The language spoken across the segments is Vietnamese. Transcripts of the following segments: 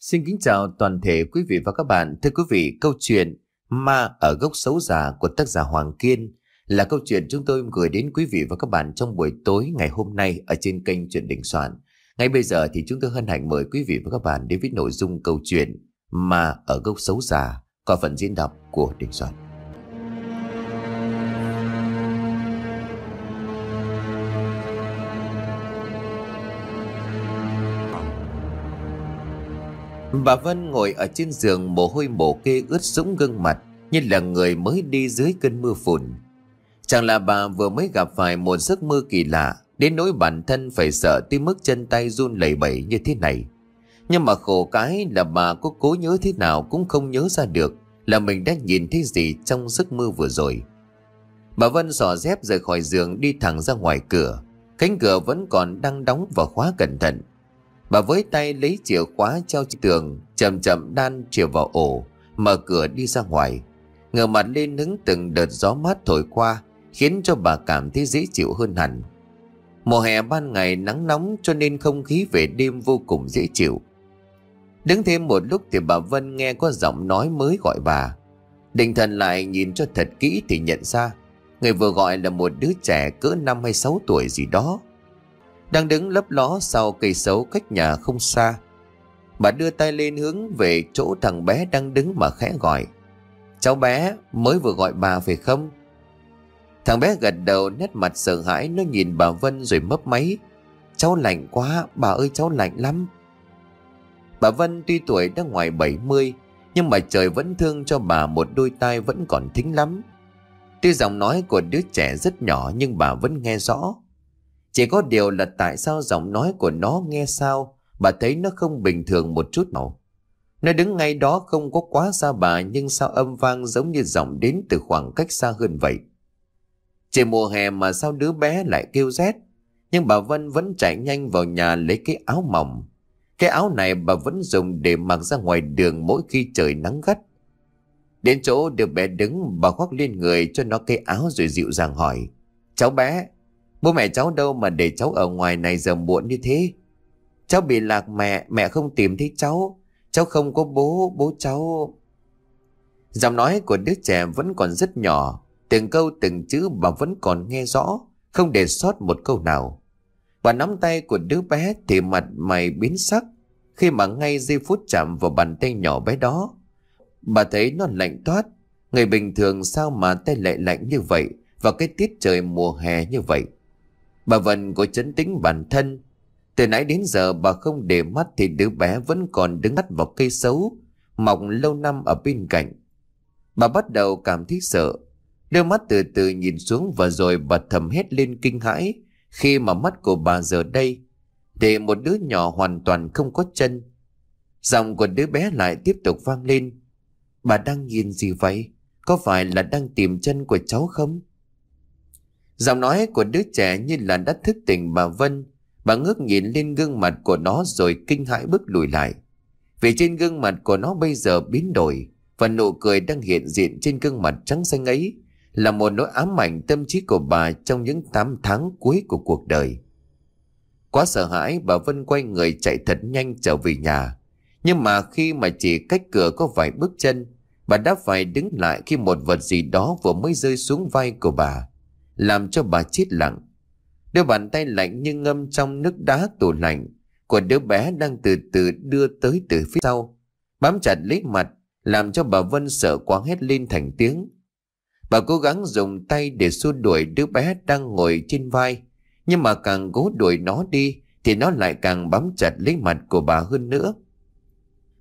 Xin kính chào toàn thể quý vị và các bạn. Thưa quý vị, câu chuyện Ma ở gốc xấu già của tác giả Hoàng Kiên là câu chuyện chúng tôi gửi đến quý vị và các bạn trong buổi tối ngày hôm nay ở trên kênh truyện Đình Soạn. Ngay bây giờ thì chúng tôi hân hạnh mời quý vị và các bạn đến với nội dung câu chuyện Ma ở gốc xấu già qua phần diễn đọc của Đình Soạn. Bà Vân ngồi ở trên giường mồ hôi mồ kê ướt sũng gương mặt như là người mới đi dưới cơn mưa phùn. Chẳng là bà vừa mới gặp phải một giấc mơ kỳ lạ đến nỗi bản thân phải sợ tới mức chân tay run lẩy bẩy như thế này. Nhưng mà khổ cái là bà có cố nhớ thế nào cũng không nhớ ra được là mình đã nhìn thấy gì trong giấc mơ vừa rồi. Bà Vân sò dép rời khỏi giường đi thẳng ra ngoài cửa. Cánh cửa vẫn còn đang đóng và khóa cẩn thận. Bà với tay lấy chìa khóa treo trên tường, chậm chậm đan chìa vào ổ, mở cửa đi ra ngoài. Ngờ mặt lên hứng từng đợt gió mát thổi qua, khiến cho bà cảm thấy dễ chịu hơn hẳn. Mùa hè ban ngày nắng nóng cho nên không khí về đêm vô cùng dễ chịu. Đứng thêm một lúc thì bà Vân nghe có giọng nói mới gọi bà. Định thần lại nhìn cho thật kỹ thì nhận ra, người vừa gọi là một đứa trẻ cỡ 5 hay 6 tuổi gì đó đang đứng lấp ló sau cây xấu cách nhà không xa. Bà đưa tay lên hướng về chỗ thằng bé đang đứng mà khẽ gọi. Cháu bé mới vừa gọi bà phải không? Thằng bé gật đầu nét mặt sợ hãi nó nhìn bà Vân rồi mấp máy. Cháu lạnh quá, bà ơi cháu lạnh lắm. Bà Vân tuy tuổi đã ngoài 70 nhưng mà trời vẫn thương cho bà một đôi tai vẫn còn thính lắm. Tuy giọng nói của đứa trẻ rất nhỏ nhưng bà vẫn nghe rõ. Chỉ có điều là tại sao giọng nói của nó nghe sao Bà thấy nó không bình thường một chút nào Nó đứng ngay đó không có quá xa bà Nhưng sao âm vang giống như giọng đến từ khoảng cách xa hơn vậy trời mùa hè mà sao đứa bé lại kêu rét Nhưng bà Vân vẫn chạy nhanh vào nhà lấy cái áo mỏng Cái áo này bà vẫn dùng để mặc ra ngoài đường mỗi khi trời nắng gắt Đến chỗ đứa bé đứng bà khoác lên người cho nó cái áo rồi dịu dàng hỏi Cháu bé Bố mẹ cháu đâu mà để cháu ở ngoài này giờ muộn như thế Cháu bị lạc mẹ Mẹ không tìm thấy cháu Cháu không có bố Bố cháu Giọng nói của đứa trẻ vẫn còn rất nhỏ Từng câu từng chữ bà vẫn còn nghe rõ Không để sót một câu nào Bà nắm tay của đứa bé Thì mặt mày biến sắc Khi mà ngay giây phút chạm vào bàn tay nhỏ bé đó Bà thấy nó lạnh toát Người bình thường sao mà tay lại lạnh như vậy Và cái tiết trời mùa hè như vậy Bà vẫn có chấn tính bản thân. Từ nãy đến giờ bà không để mắt thì đứa bé vẫn còn đứng mắt vào cây xấu, mọc lâu năm ở bên cạnh. Bà bắt đầu cảm thấy sợ. Đưa mắt từ từ nhìn xuống và rồi bà thầm hết lên kinh hãi khi mà mắt của bà giờ đây để một đứa nhỏ hoàn toàn không có chân. Giọng của đứa bé lại tiếp tục vang lên. Bà đang nhìn gì vậy? Có phải là đang tìm chân của cháu không? Giọng nói của đứa trẻ như là đã thức tỉnh bà Vân. Bà ngước nhìn lên gương mặt của nó rồi kinh hãi bước lùi lại. Vì trên gương mặt của nó bây giờ biến đổi và nụ cười đang hiện diện trên gương mặt trắng xanh ấy là một nỗi ám ảnh tâm trí của bà trong những 8 tháng cuối của cuộc đời. Quá sợ hãi, bà Vân quay người chạy thật nhanh trở về nhà. Nhưng mà khi mà chỉ cách cửa có vài bước chân, bà đã phải đứng lại khi một vật gì đó vừa mới rơi xuống vai của bà làm cho bà chết lặng. Đôi bàn tay lạnh như ngâm trong nước đá tủ lạnh của đứa bé đang từ từ đưa tới từ phía sau, bám chặt lấy mặt, làm cho bà Vân sợ quá hét lên thành tiếng. Bà cố gắng dùng tay để xua đuổi đứa bé đang ngồi trên vai, nhưng mà càng cố đuổi nó đi thì nó lại càng bám chặt lấy mặt của bà hơn nữa.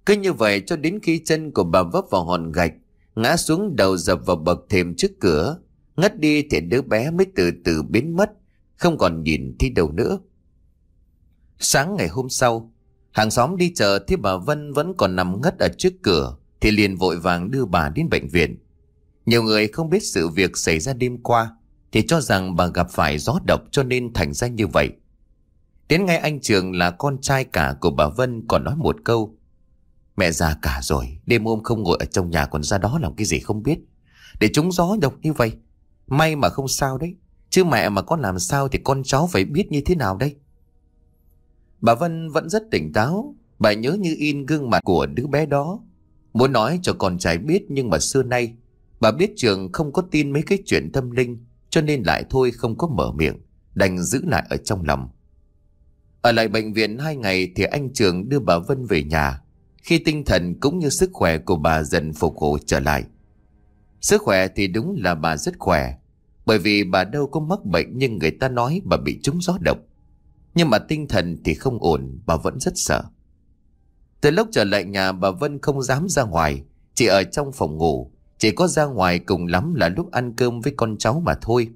Cứ như vậy cho đến khi chân của bà vấp vào hòn gạch, ngã xuống đầu dập vào bậc thềm trước cửa, Ngất đi thì đứa bé mới từ từ biến mất, không còn nhìn thấy đâu nữa. Sáng ngày hôm sau, hàng xóm đi chợ thì bà Vân vẫn còn nằm ngất ở trước cửa thì liền vội vàng đưa bà đến bệnh viện. Nhiều người không biết sự việc xảy ra đêm qua thì cho rằng bà gặp phải gió độc cho nên thành ra như vậy. Đến ngay anh Trường là con trai cả của bà Vân còn nói một câu. Mẹ già cả rồi, đêm hôm không ngồi ở trong nhà còn ra đó làm cái gì không biết. Để trúng gió độc như vậy, May mà không sao đấy Chứ mẹ mà có làm sao thì con cháu phải biết như thế nào đây Bà Vân vẫn rất tỉnh táo Bà nhớ như in gương mặt của đứa bé đó Muốn nói cho con trai biết nhưng mà xưa nay Bà biết trường không có tin mấy cái chuyện tâm linh Cho nên lại thôi không có mở miệng Đành giữ lại ở trong lòng Ở lại bệnh viện hai ngày thì anh trường đưa bà Vân về nhà Khi tinh thần cũng như sức khỏe của bà dần phục hồi trở lại Sức khỏe thì đúng là bà rất khỏe Bởi vì bà đâu có mắc bệnh Nhưng người ta nói bà bị trúng gió độc Nhưng mà tinh thần thì không ổn Bà vẫn rất sợ Từ lúc trở lại nhà bà Vân không dám ra ngoài Chỉ ở trong phòng ngủ Chỉ có ra ngoài cùng lắm là lúc ăn cơm với con cháu mà thôi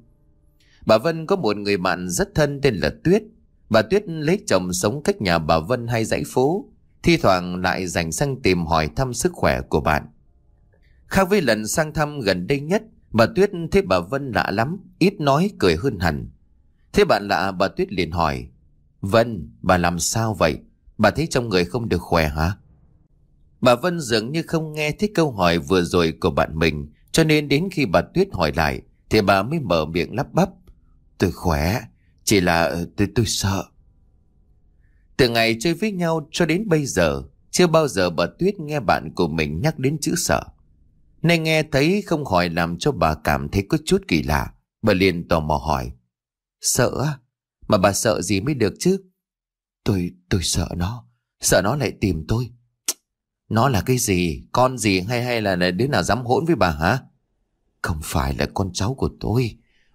Bà Vân có một người bạn rất thân tên là Tuyết Bà Tuyết lấy chồng sống cách nhà bà Vân hay dãy phố Thi thoảng lại dành sang tìm hỏi thăm sức khỏe của bạn Khác với lần sang thăm gần đây nhất, bà Tuyết thấy bà Vân lạ lắm, ít nói cười hơn hẳn. Thế bạn lạ bà Tuyết liền hỏi, Vân, bà làm sao vậy? Bà thấy trong người không được khỏe hả? Bà Vân dường như không nghe thấy câu hỏi vừa rồi của bạn mình, cho nên đến khi bà Tuyết hỏi lại, thì bà mới mở miệng lắp bắp. Tôi khỏe, chỉ là ờ, tôi tôi sợ. Từ ngày chơi với nhau cho đến bây giờ, chưa bao giờ bà Tuyết nghe bạn của mình nhắc đến chữ sợ nên nghe thấy không khỏi làm cho bà cảm thấy có chút kỳ lạ. Bà liền tò mò hỏi. Sợ á? Mà bà sợ gì mới được chứ? Tôi, tôi sợ nó. Sợ nó lại tìm tôi. Nó là cái gì? Con gì hay hay là đứa nào dám hỗn với bà hả? Không phải là con cháu của tôi.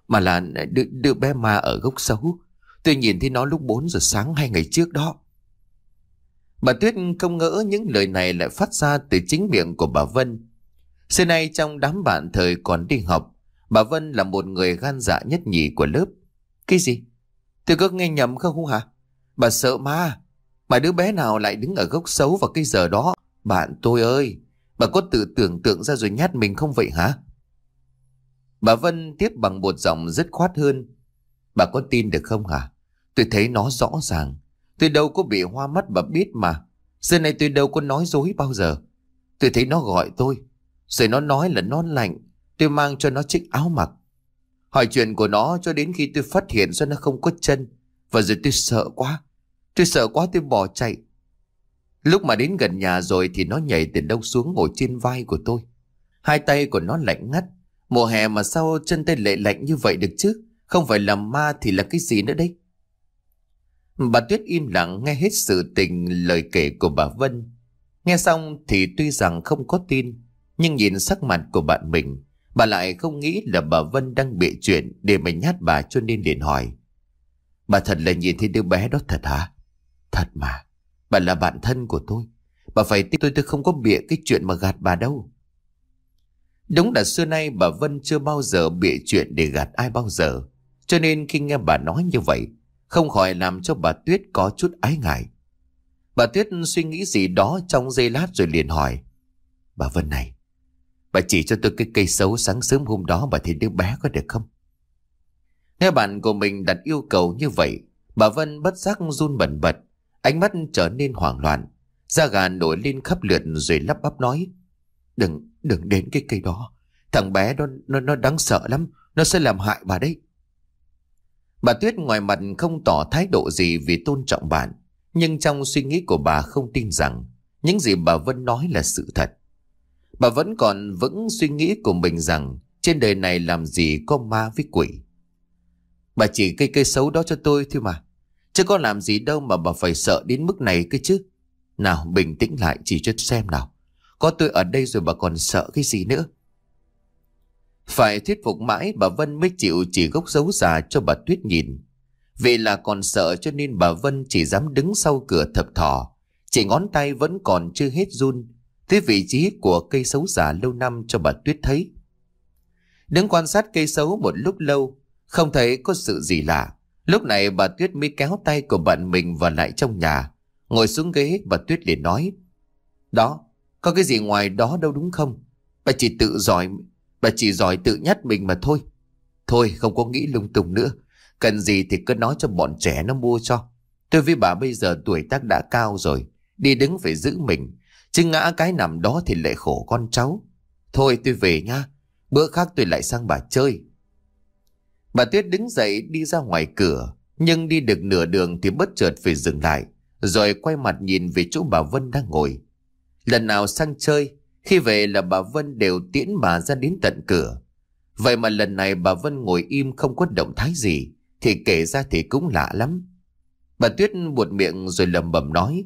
Mà là đứa, đứa bé ma ở gốc xấu. Tôi nhìn thấy nó lúc 4 giờ sáng hai ngày trước đó. Bà Tuyết không ngỡ những lời này lại phát ra từ chính miệng của bà Vân. Xưa nay trong đám bạn thời còn đi học, bà Vân là một người gan dạ nhất nhì của lớp. Cái gì? Tôi có nghe nhầm không hả? Bà sợ ma. Mà đứa bé nào lại đứng ở gốc xấu vào cái giờ đó? Bạn tôi ơi, bà có tự tưởng tượng ra rồi nhát mình không vậy hả? Bà Vân tiếp bằng một giọng dứt khoát hơn. Bà có tin được không hả? Tôi thấy nó rõ ràng. Tôi đâu có bị hoa mắt bà biết mà. Giờ này tôi đâu có nói dối bao giờ. Tôi thấy nó gọi tôi. Rồi nó nói là nó lạnh Tôi mang cho nó chiếc áo mặc Hỏi chuyện của nó cho đến khi tôi phát hiện ra nó không có chân Và rồi tôi sợ quá Tôi sợ quá tôi bỏ chạy Lúc mà đến gần nhà rồi thì nó nhảy từ đâu xuống ngồi trên vai của tôi Hai tay của nó lạnh ngắt Mùa hè mà sao chân tay lệ lạnh như vậy được chứ Không phải là ma thì là cái gì nữa đấy Bà Tuyết im lặng nghe hết sự tình lời kể của bà Vân Nghe xong thì tuy rằng không có tin nhưng nhìn sắc mặt của bạn mình Bà lại không nghĩ là bà Vân đang bị chuyện Để mình nhát bà cho nên liền hỏi Bà thật là nhìn thấy đứa bé đó thật hả Thật mà Bà là bạn thân của tôi Bà phải tin tôi tôi không có bịa cái chuyện mà gạt bà đâu Đúng là xưa nay bà Vân chưa bao giờ bịa chuyện để gạt ai bao giờ Cho nên khi nghe bà nói như vậy Không khỏi làm cho bà Tuyết có chút ái ngại Bà Tuyết suy nghĩ gì đó trong giây lát rồi liền hỏi Bà Vân này Bà chỉ cho tôi cái cây xấu sáng sớm hôm đó bà thấy đứa bé có được không? Nghe bạn của mình đặt yêu cầu như vậy, bà Vân bất giác run bẩn bật, ánh mắt trở nên hoảng loạn. Da gà nổi lên khắp lượt rồi lắp bắp nói. Đừng, đừng đến cái cây đó. Thằng bé đó, nó, nó đáng sợ lắm, nó sẽ làm hại bà đấy. Bà Tuyết ngoài mặt không tỏ thái độ gì vì tôn trọng bạn, nhưng trong suy nghĩ của bà không tin rằng những gì bà Vân nói là sự thật. Bà vẫn còn vững suy nghĩ của mình rằng trên đời này làm gì có ma với quỷ. Bà chỉ cây cây xấu đó cho tôi thôi mà. Chứ có làm gì đâu mà bà phải sợ đến mức này cơ chứ. Nào bình tĩnh lại chỉ cho xem nào. Có tôi ở đây rồi bà còn sợ cái gì nữa. Phải thuyết phục mãi bà Vân mới chịu chỉ gốc dấu già cho bà Tuyết nhìn. Vì là còn sợ cho nên bà Vân chỉ dám đứng sau cửa thập thò Chỉ ngón tay vẫn còn chưa hết run Thế vị trí của cây xấu giả lâu năm cho bà Tuyết thấy. Đứng quan sát cây xấu một lúc lâu, không thấy có sự gì lạ. Lúc này bà Tuyết mới kéo tay của bạn mình vào lại trong nhà. Ngồi xuống ghế bà Tuyết liền nói. Đó, có cái gì ngoài đó đâu đúng không? Bà chỉ tự giỏi, bà chỉ giỏi tự nhắc mình mà thôi. Thôi không có nghĩ lung tung nữa. Cần gì thì cứ nói cho bọn trẻ nó mua cho. Tôi với bà bây giờ tuổi tác đã cao rồi. Đi đứng phải giữ mình. Chứ ngã cái nằm đó thì lệ khổ con cháu. Thôi tôi về nha, bữa khác tôi lại sang bà chơi. Bà Tuyết đứng dậy đi ra ngoài cửa, nhưng đi được nửa đường thì bất chợt phải dừng lại, rồi quay mặt nhìn về chỗ bà Vân đang ngồi. Lần nào sang chơi, khi về là bà Vân đều tiễn bà ra đến tận cửa. Vậy mà lần này bà Vân ngồi im không có động thái gì, thì kể ra thì cũng lạ lắm. Bà Tuyết buột miệng rồi lầm bầm nói,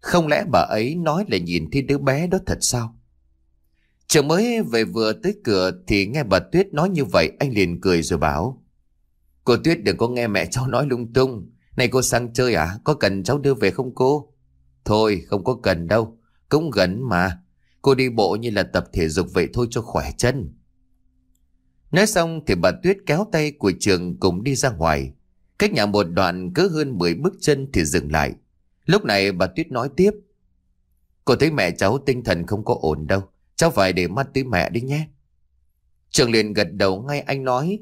không lẽ bà ấy nói là nhìn thấy đứa bé đó thật sao? Chợt mới về vừa tới cửa thì nghe bà Tuyết nói như vậy anh liền cười rồi bảo. Cô Tuyết đừng có nghe mẹ cháu nói lung tung. Này cô sang chơi à? Có cần cháu đưa về không cô? Thôi không có cần đâu. Cũng gần mà. Cô đi bộ như là tập thể dục vậy thôi cho khỏe chân. Nói xong thì bà Tuyết kéo tay của trường cùng đi ra ngoài. Cách nhà một đoạn cứ hơn 10 bước chân thì dừng lại. Lúc này bà Tuyết nói tiếp. Cô thấy mẹ cháu tinh thần không có ổn đâu. Cháu phải để mắt tới mẹ đi nhé. Trường liền gật đầu ngay anh nói.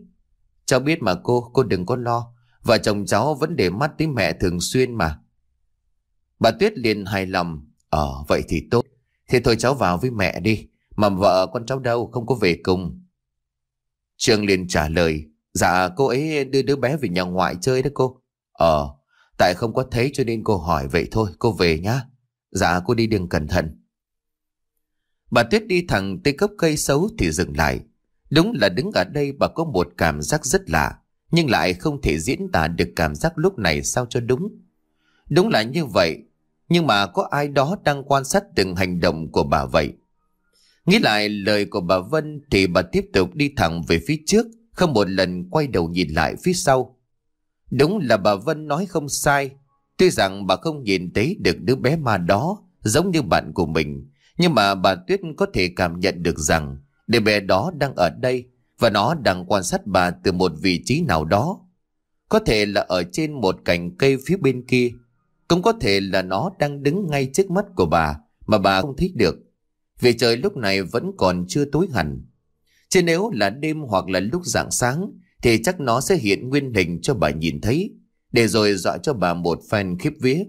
Cháu biết mà cô, cô đừng có lo. vợ chồng cháu vẫn để mắt tới mẹ thường xuyên mà. Bà Tuyết liền hài lòng. Ờ, vậy thì tốt. thì thôi cháu vào với mẹ đi. Mà vợ con cháu đâu, không có về cùng. Trường liền trả lời. Dạ, cô ấy đưa đứa bé về nhà ngoại chơi đó cô. Ờ, Tại không có thấy cho nên cô hỏi vậy thôi, cô về nhá. Dạ cô đi đường cẩn thận. Bà Tuyết đi thẳng tới gốc cây xấu thì dừng lại. Đúng là đứng ở đây bà có một cảm giác rất lạ, nhưng lại không thể diễn tả được cảm giác lúc này sao cho đúng. Đúng là như vậy, nhưng mà có ai đó đang quan sát từng hành động của bà vậy. Nghĩ lại lời của bà Vân thì bà tiếp tục đi thẳng về phía trước, không một lần quay đầu nhìn lại phía sau. Đúng là bà Vân nói không sai. Tuy rằng bà không nhìn thấy được đứa bé ma đó giống như bạn của mình, nhưng mà bà Tuyết có thể cảm nhận được rằng đứa bé đó đang ở đây và nó đang quan sát bà từ một vị trí nào đó. Có thể là ở trên một cành cây phía bên kia, cũng có thể là nó đang đứng ngay trước mắt của bà mà bà không thấy được. Vì trời lúc này vẫn còn chưa tối hẳn. Chứ nếu là đêm hoặc là lúc rạng sáng thì chắc nó sẽ hiện nguyên hình cho bà nhìn thấy, để rồi dọa cho bà một phen khiếp vía.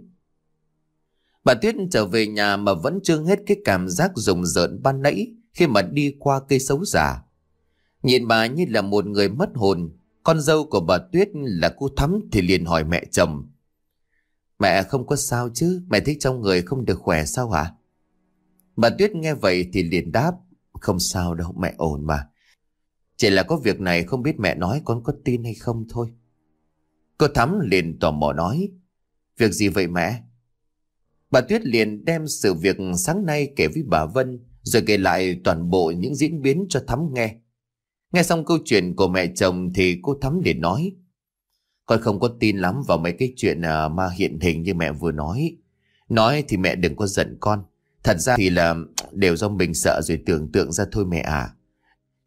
Bà Tuyết trở về nhà mà vẫn chưa hết cái cảm giác rùng rợn ban nãy khi mà đi qua cây xấu giả. Nhìn bà như là một người mất hồn, con dâu của bà Tuyết là cô Thắm thì liền hỏi mẹ chồng. Mẹ không có sao chứ, mẹ thấy trong người không được khỏe sao hả? Bà Tuyết nghe vậy thì liền đáp, không sao đâu mẹ ổn mà, chỉ là có việc này không biết mẹ nói con có tin hay không thôi. Cô Thắm liền tò mò nói. Việc gì vậy mẹ? Bà Tuyết liền đem sự việc sáng nay kể với bà Vân rồi kể lại toàn bộ những diễn biến cho Thắm nghe. Nghe xong câu chuyện của mẹ chồng thì cô Thắm liền nói. Con không có tin lắm vào mấy cái chuyện à, ma hiện hình như mẹ vừa nói. Nói thì mẹ đừng có giận con. Thật ra thì là đều do mình sợ rồi tưởng tượng ra thôi mẹ à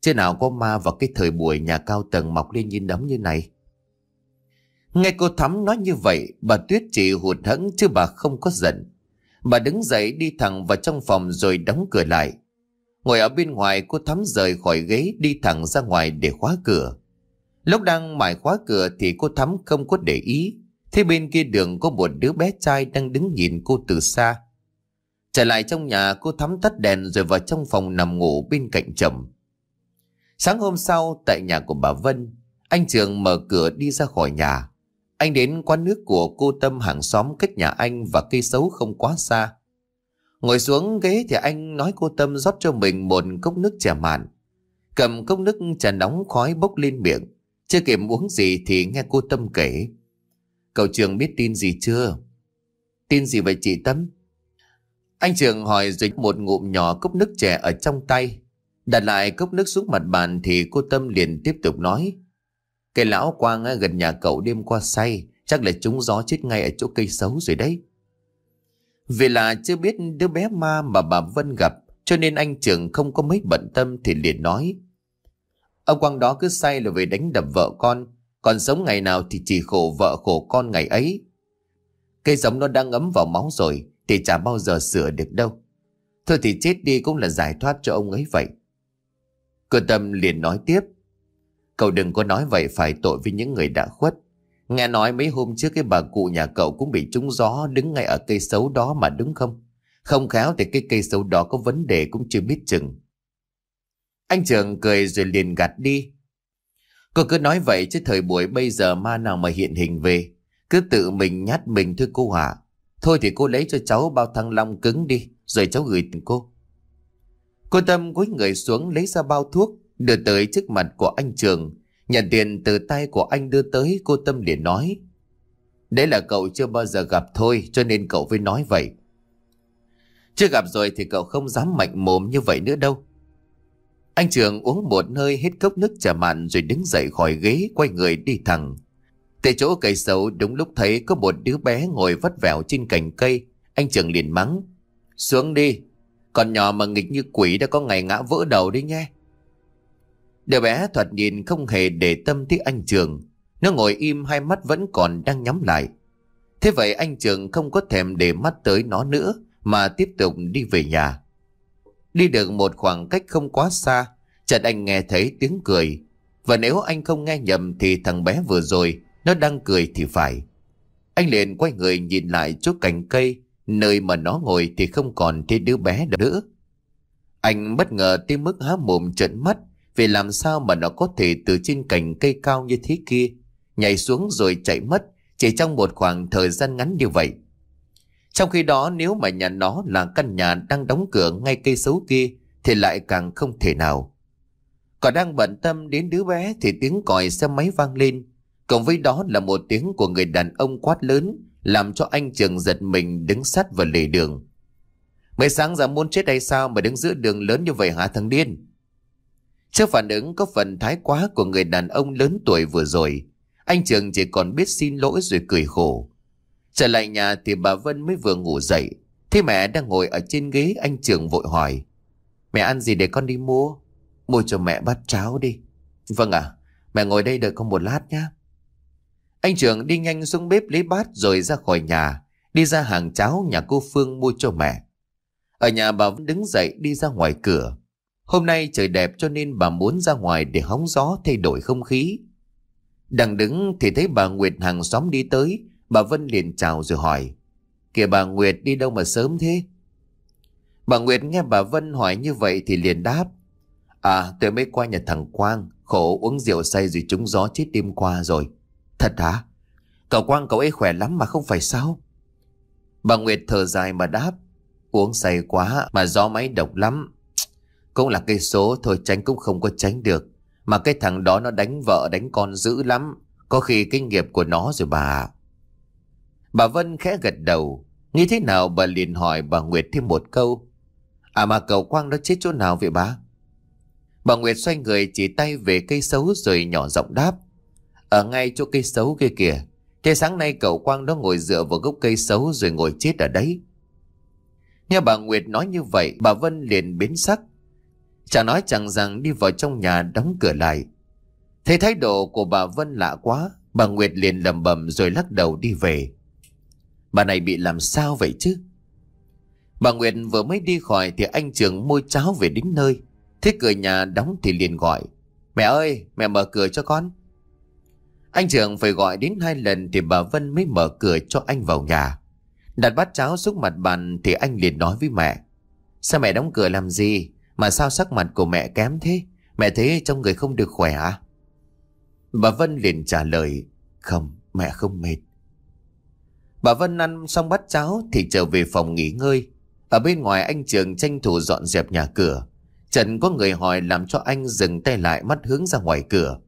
chưa nào có ma vào cái thời buổi nhà cao tầng mọc lên như nấm như này. Nghe cô Thắm nói như vậy, bà Tuyết chỉ hụt hẫng chứ bà không có giận. Bà đứng dậy đi thẳng vào trong phòng rồi đóng cửa lại. Ngồi ở bên ngoài cô Thắm rời khỏi ghế đi thẳng ra ngoài để khóa cửa. Lúc đang mải khóa cửa thì cô Thắm không có để ý. Thế bên kia đường có một đứa bé trai đang đứng nhìn cô từ xa. Trở lại trong nhà cô Thắm tắt đèn rồi vào trong phòng nằm ngủ bên cạnh chồng. Sáng hôm sau tại nhà của bà Vân, anh Trường mở cửa đi ra khỏi nhà. Anh đến quán nước của cô Tâm hàng xóm cách nhà anh và cây xấu không quá xa. Ngồi xuống ghế thì anh nói cô Tâm rót cho mình một cốc nước trà mạn. Cầm cốc nước trà nóng khói bốc lên miệng. Chưa kịp uống gì thì nghe cô Tâm kể. Cậu Trường biết tin gì chưa? Tin gì vậy chị Tâm? Anh Trường hỏi dịch một ngụm nhỏ cốc nước chè ở trong tay. Đặt lại cốc nước xuống mặt bàn thì cô Tâm liền tiếp tục nói. Cây lão quang gần nhà cậu đêm qua say, chắc là trúng gió chết ngay ở chỗ cây xấu rồi đấy. Vì là chưa biết đứa bé ma mà bà Vân gặp, cho nên anh trưởng không có mấy bận tâm thì liền nói. Ông Quang đó cứ say là về đánh đập vợ con, còn sống ngày nào thì chỉ khổ vợ khổ con ngày ấy. Cây giống nó đang ngấm vào máu rồi, thì chả bao giờ sửa được đâu. Thôi thì chết đi cũng là giải thoát cho ông ấy vậy. Cô Tâm liền nói tiếp. Cậu đừng có nói vậy phải tội với những người đã khuất. Nghe nói mấy hôm trước cái bà cụ nhà cậu cũng bị trúng gió đứng ngay ở cây xấu đó mà đúng không? Không khéo thì cái cây xấu đó có vấn đề cũng chưa biết chừng. Anh Trường cười rồi liền gạt đi. Cô cứ nói vậy chứ thời buổi bây giờ ma nào mà hiện hình về. Cứ tự mình nhát mình thôi cô hả. Thôi thì cô lấy cho cháu bao thăng long cứng đi, rồi cháu gửi cô. Cô Tâm cúi người xuống lấy ra bao thuốc, đưa tới trước mặt của anh Trường. Nhận tiền từ tay của anh đưa tới, cô Tâm liền nói. Đấy là cậu chưa bao giờ gặp thôi, cho nên cậu mới nói vậy. Chưa gặp rồi thì cậu không dám mạnh mồm như vậy nữa đâu. Anh Trường uống một hơi hết cốc nước trà mạn rồi đứng dậy khỏi ghế, quay người đi thẳng. Tại chỗ cây sầu đúng lúc thấy có một đứa bé ngồi vắt vẻo trên cành cây. Anh Trường liền mắng. Xuống đi, còn nhỏ mà nghịch như quỷ đã có ngày ngã vỡ đầu đấy nhé. Đứa bé thoạt nhìn không hề để tâm tới anh Trường. Nó ngồi im hai mắt vẫn còn đang nhắm lại. Thế vậy anh Trường không có thèm để mắt tới nó nữa mà tiếp tục đi về nhà. Đi được một khoảng cách không quá xa, chợt anh nghe thấy tiếng cười. Và nếu anh không nghe nhầm thì thằng bé vừa rồi, nó đang cười thì phải. Anh liền quay người nhìn lại chỗ cành cây Nơi mà nó ngồi thì không còn thấy đứa bé nữa. Anh bất ngờ tới mức há mồm trợn mắt vì làm sao mà nó có thể từ trên cành cây cao như thế kia nhảy xuống rồi chạy mất chỉ trong một khoảng thời gian ngắn như vậy. Trong khi đó nếu mà nhà nó là căn nhà đang đóng cửa ngay cây xấu kia thì lại càng không thể nào. Còn đang bận tâm đến đứa bé thì tiếng còi xe máy vang lên. Cộng với đó là một tiếng của người đàn ông quát lớn làm cho anh Trường giật mình đứng sắt vào lề đường. Mới sáng ra muốn chết hay sao mà đứng giữa đường lớn như vậy hả thằng điên? Trước phản ứng có phần thái quá của người đàn ông lớn tuổi vừa rồi, anh Trường chỉ còn biết xin lỗi rồi cười khổ. Trở lại nhà thì bà Vân mới vừa ngủ dậy, thấy mẹ đang ngồi ở trên ghế anh Trường vội hỏi. Mẹ ăn gì để con đi mua? Mua cho mẹ bát cháo đi. Vâng ạ, mẹ ngồi đây đợi con một lát nhé. Anh trưởng đi nhanh xuống bếp lấy bát rồi ra khỏi nhà, đi ra hàng cháo nhà cô Phương mua cho mẹ. Ở nhà bà vẫn đứng dậy đi ra ngoài cửa. Hôm nay trời đẹp cho nên bà muốn ra ngoài để hóng gió thay đổi không khí. Đang đứng thì thấy bà Nguyệt hàng xóm đi tới, bà Vân liền chào rồi hỏi. Kìa bà Nguyệt đi đâu mà sớm thế? Bà Nguyệt nghe bà Vân hỏi như vậy thì liền đáp. À tôi mới qua nhà thằng Quang, khổ uống rượu say rồi trúng gió chết đêm qua rồi. Thật hả? Cậu Quang cậu ấy khỏe lắm mà không phải sao? Bà Nguyệt thở dài mà đáp. Uống say quá mà gió máy độc lắm. Cũng là cây số thôi tránh cũng không có tránh được. Mà cái thằng đó nó đánh vợ đánh con dữ lắm. Có khi kinh nghiệp của nó rồi bà. Bà Vân khẽ gật đầu. như thế nào bà liền hỏi bà Nguyệt thêm một câu. À mà cậu Quang nó chết chỗ nào vậy bà? Bà Nguyệt xoay người chỉ tay về cây xấu rồi nhỏ giọng đáp. Ở ngay chỗ cây xấu kia kìa Thế sáng nay cậu Quang đó ngồi dựa vào gốc cây xấu rồi ngồi chết ở đấy Nghe bà Nguyệt nói như vậy bà Vân liền biến sắc Chả nói chẳng rằng đi vào trong nhà đóng cửa lại Thấy thái độ của bà Vân lạ quá Bà Nguyệt liền lầm bầm rồi lắc đầu đi về Bà này bị làm sao vậy chứ Bà Nguyệt vừa mới đi khỏi Thì anh trường môi cháo về đến nơi Thế cửa nhà đóng thì liền gọi Mẹ ơi mẹ mở cửa cho con anh trưởng phải gọi đến hai lần thì bà Vân mới mở cửa cho anh vào nhà. Đặt bát cháo xuống mặt bàn thì anh liền nói với mẹ. Sao mẹ đóng cửa làm gì? Mà sao sắc mặt của mẹ kém thế? Mẹ thấy trong người không được khỏe à? Bà Vân liền trả lời. Không, mẹ không mệt. Bà Vân ăn xong bát cháo thì trở về phòng nghỉ ngơi. Ở bên ngoài anh Trường tranh thủ dọn dẹp nhà cửa. Trần có người hỏi làm cho anh dừng tay lại mắt hướng ra ngoài cửa.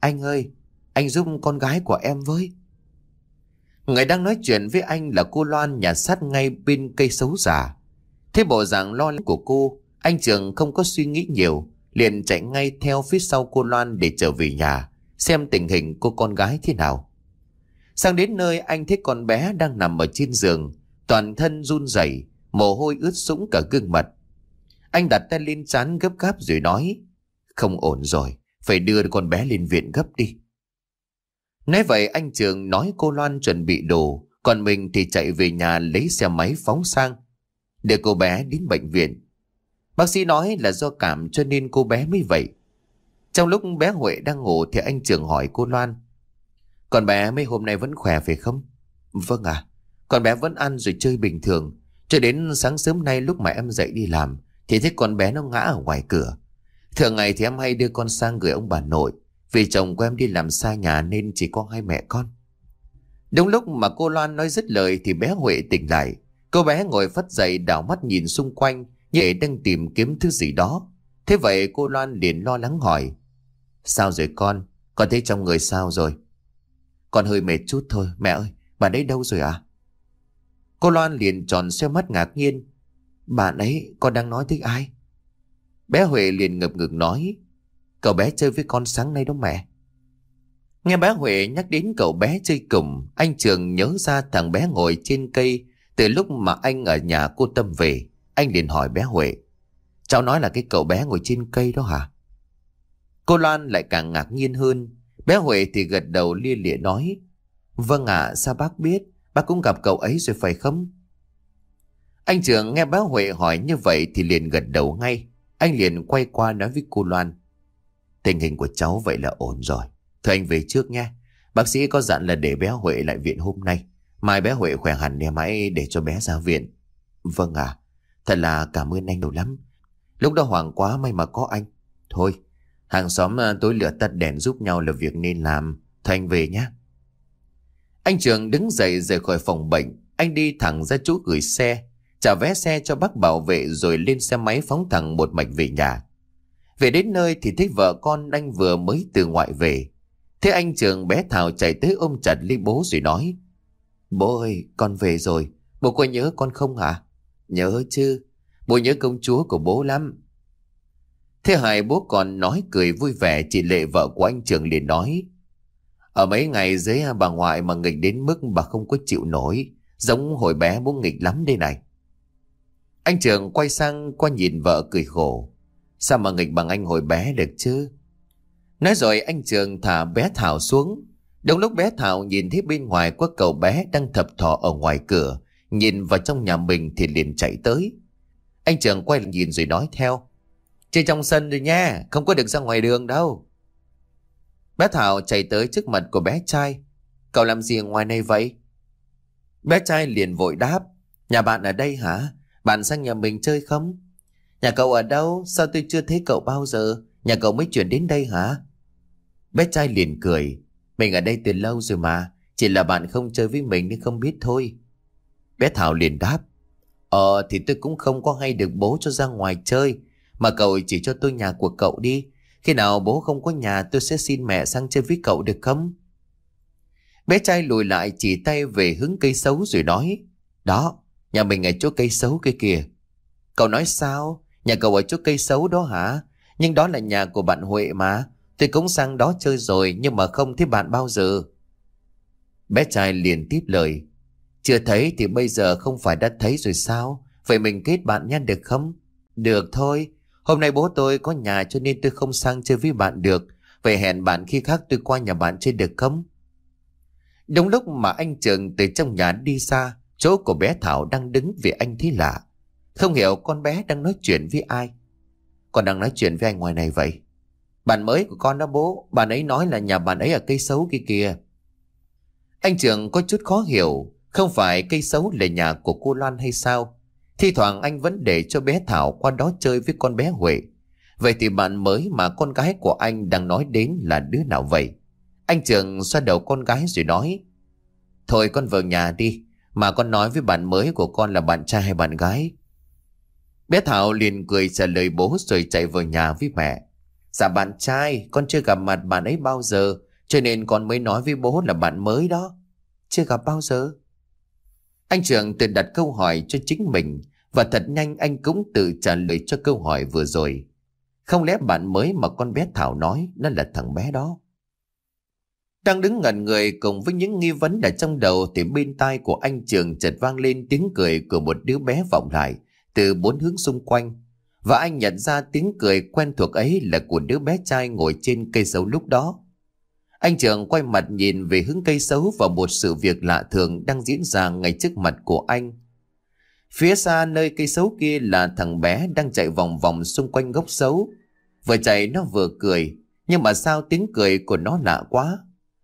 Anh ơi, anh giúp con gái của em với. Người đang nói chuyện với anh là cô Loan nhà sát ngay bên cây xấu giả. Thế bộ dạng lo lắng của cô, anh Trường không có suy nghĩ nhiều, liền chạy ngay theo phía sau cô Loan để trở về nhà, xem tình hình cô con gái thế nào. Sang đến nơi anh thấy con bé đang nằm ở trên giường, toàn thân run rẩy, mồ hôi ướt sũng cả gương mặt. Anh đặt tay lên chán gấp gáp rồi nói, không ổn rồi, phải đưa con bé lên viện gấp đi. Nói vậy anh Trường nói cô Loan chuẩn bị đồ, còn mình thì chạy về nhà lấy xe máy phóng sang, để cô bé đến bệnh viện. Bác sĩ nói là do cảm cho nên cô bé mới vậy. Trong lúc bé Huệ đang ngủ thì anh Trường hỏi cô Loan. còn bé mấy hôm nay vẫn khỏe phải không? Vâng ạ. À, con bé vẫn ăn rồi chơi bình thường. Cho đến sáng sớm nay lúc mà em dậy đi làm thì thấy con bé nó ngã ở ngoài cửa. Thường ngày thì em hay đưa con sang gửi ông bà nội. Vì chồng của em đi làm xa nhà nên chỉ có hai mẹ con Đúng lúc mà cô Loan nói dứt lời thì bé Huệ tỉnh lại Cô bé ngồi phất dậy đảo mắt nhìn xung quanh Như đang tìm kiếm thứ gì đó Thế vậy cô Loan liền lo lắng hỏi Sao rồi con? Con thấy trong người sao rồi? Con hơi mệt chút thôi Mẹ ơi, bà đấy đâu rồi à? Cô Loan liền tròn xe mắt ngạc nhiên Bạn ấy, con đang nói thích ai? Bé Huệ liền ngập ngừng nói Cậu bé chơi với con sáng nay đó mẹ Nghe bé Huệ nhắc đến cậu bé chơi cùng Anh Trường nhớ ra thằng bé ngồi trên cây Từ lúc mà anh ở nhà cô Tâm về Anh liền hỏi bé Huệ Cháu nói là cái cậu bé ngồi trên cây đó hả Cô Loan lại càng ngạc nhiên hơn Bé Huệ thì gật đầu lia lịa nói Vâng ạ sao bác biết Bác cũng gặp cậu ấy rồi phải không Anh Trường nghe bé Huệ hỏi như vậy Thì liền gật đầu ngay Anh liền quay qua nói với cô Loan Tình hình của cháu vậy là ổn rồi. Thôi anh về trước nhé. Bác sĩ có dặn là để bé Huệ lại viện hôm nay. Mai bé Huệ khỏe hẳn nè mãi để cho bé ra viện. Vâng à, thật là cảm ơn anh nhiều lắm. Lúc đó hoảng quá may mà có anh. Thôi, hàng xóm à, tối lửa tắt đèn giúp nhau là việc nên làm. Thôi anh về nhé. Anh Trường đứng dậy rời khỏi phòng bệnh. Anh đi thẳng ra chỗ gửi xe, trả vé xe cho bác bảo vệ rồi lên xe máy phóng thẳng một mạch về nhà. Về đến nơi thì thấy vợ con anh vừa mới từ ngoại về. Thế anh trường bé Thảo chạy tới ôm chặt lấy bố rồi nói. Bố ơi, con về rồi. Bố có nhớ con không hả? Nhớ chứ. Bố nhớ công chúa của bố lắm. Thế Hải bố còn nói cười vui vẻ chị Lệ vợ của anh Trường liền nói. Ở mấy ngày dưới à, bà ngoại mà nghịch đến mức bà không có chịu nổi. Giống hồi bé bố nghịch lắm đây này. Anh Trường quay sang qua nhìn vợ cười khổ. Sao mà nghịch bằng anh hồi bé được chứ Nói rồi anh Trường thả bé Thảo xuống Đúng lúc bé Thảo nhìn thấy bên ngoài có cậu bé đang thập thò ở ngoài cửa Nhìn vào trong nhà mình thì liền chạy tới Anh Trường quay lại nhìn rồi nói theo Chơi trong sân rồi nha Không có được ra ngoài đường đâu Bé Thảo chạy tới trước mặt của bé trai Cậu làm gì ngoài này vậy Bé trai liền vội đáp Nhà bạn ở đây hả Bạn sang nhà mình chơi không Nhà cậu ở đâu? Sao tôi chưa thấy cậu bao giờ? Nhà cậu mới chuyển đến đây hả? Bé trai liền cười. Mình ở đây từ lâu rồi mà. Chỉ là bạn không chơi với mình nên không biết thôi. Bé Thảo liền đáp. Ờ thì tôi cũng không có hay được bố cho ra ngoài chơi. Mà cậu chỉ cho tôi nhà của cậu đi. Khi nào bố không có nhà tôi sẽ xin mẹ sang chơi với cậu được không? Bé trai lùi lại chỉ tay về hướng cây xấu rồi nói. Đó, nhà mình ở chỗ cây xấu cây kìa. Cậu nói sao? Nhà cậu ở chỗ cây xấu đó hả? Nhưng đó là nhà của bạn Huệ mà. Tôi cũng sang đó chơi rồi nhưng mà không thấy bạn bao giờ. Bé trai liền tiếp lời. Chưa thấy thì bây giờ không phải đã thấy rồi sao? Vậy mình kết bạn nhanh được không? Được thôi. Hôm nay bố tôi có nhà cho nên tôi không sang chơi với bạn được. Vậy hẹn bạn khi khác tôi qua nhà bạn chơi được không? Đúng lúc mà anh Trường từ trong nhà đi xa, chỗ của bé Thảo đang đứng vì anh thấy lạ. Không hiểu con bé đang nói chuyện với ai Con đang nói chuyện với anh ngoài này vậy Bạn mới của con đó bố Bạn ấy nói là nhà bạn ấy ở cây xấu kia kìa Anh Trường có chút khó hiểu Không phải cây xấu là nhà của cô Loan hay sao Thi thoảng anh vẫn để cho bé Thảo qua đó chơi với con bé Huệ Vậy thì bạn mới mà con gái của anh đang nói đến là đứa nào vậy Anh Trường xoa đầu con gái rồi nói Thôi con vào nhà đi Mà con nói với bạn mới của con là bạn trai hay bạn gái Bé Thảo liền cười trả lời bố rồi chạy vào nhà với mẹ. Dạ bạn trai, con chưa gặp mặt bạn ấy bao giờ, cho nên con mới nói với bố là bạn mới đó. Chưa gặp bao giờ? Anh Trường tự đặt câu hỏi cho chính mình và thật nhanh anh cũng tự trả lời cho câu hỏi vừa rồi. Không lẽ bạn mới mà con bé Thảo nói nó là thằng bé đó? Đang đứng ngẩn người cùng với những nghi vấn đã trong đầu thì bên tai của anh Trường chợt vang lên tiếng cười của một đứa bé vọng lại từ bốn hướng xung quanh và anh nhận ra tiếng cười quen thuộc ấy là của đứa bé trai ngồi trên cây sấu lúc đó. Anh Trường quay mặt nhìn về hướng cây sấu và một sự việc lạ thường đang diễn ra ngay trước mặt của anh. Phía xa nơi cây sấu kia là thằng bé đang chạy vòng vòng xung quanh gốc sấu. Vừa chạy nó vừa cười, nhưng mà sao tiếng cười của nó lạ quá.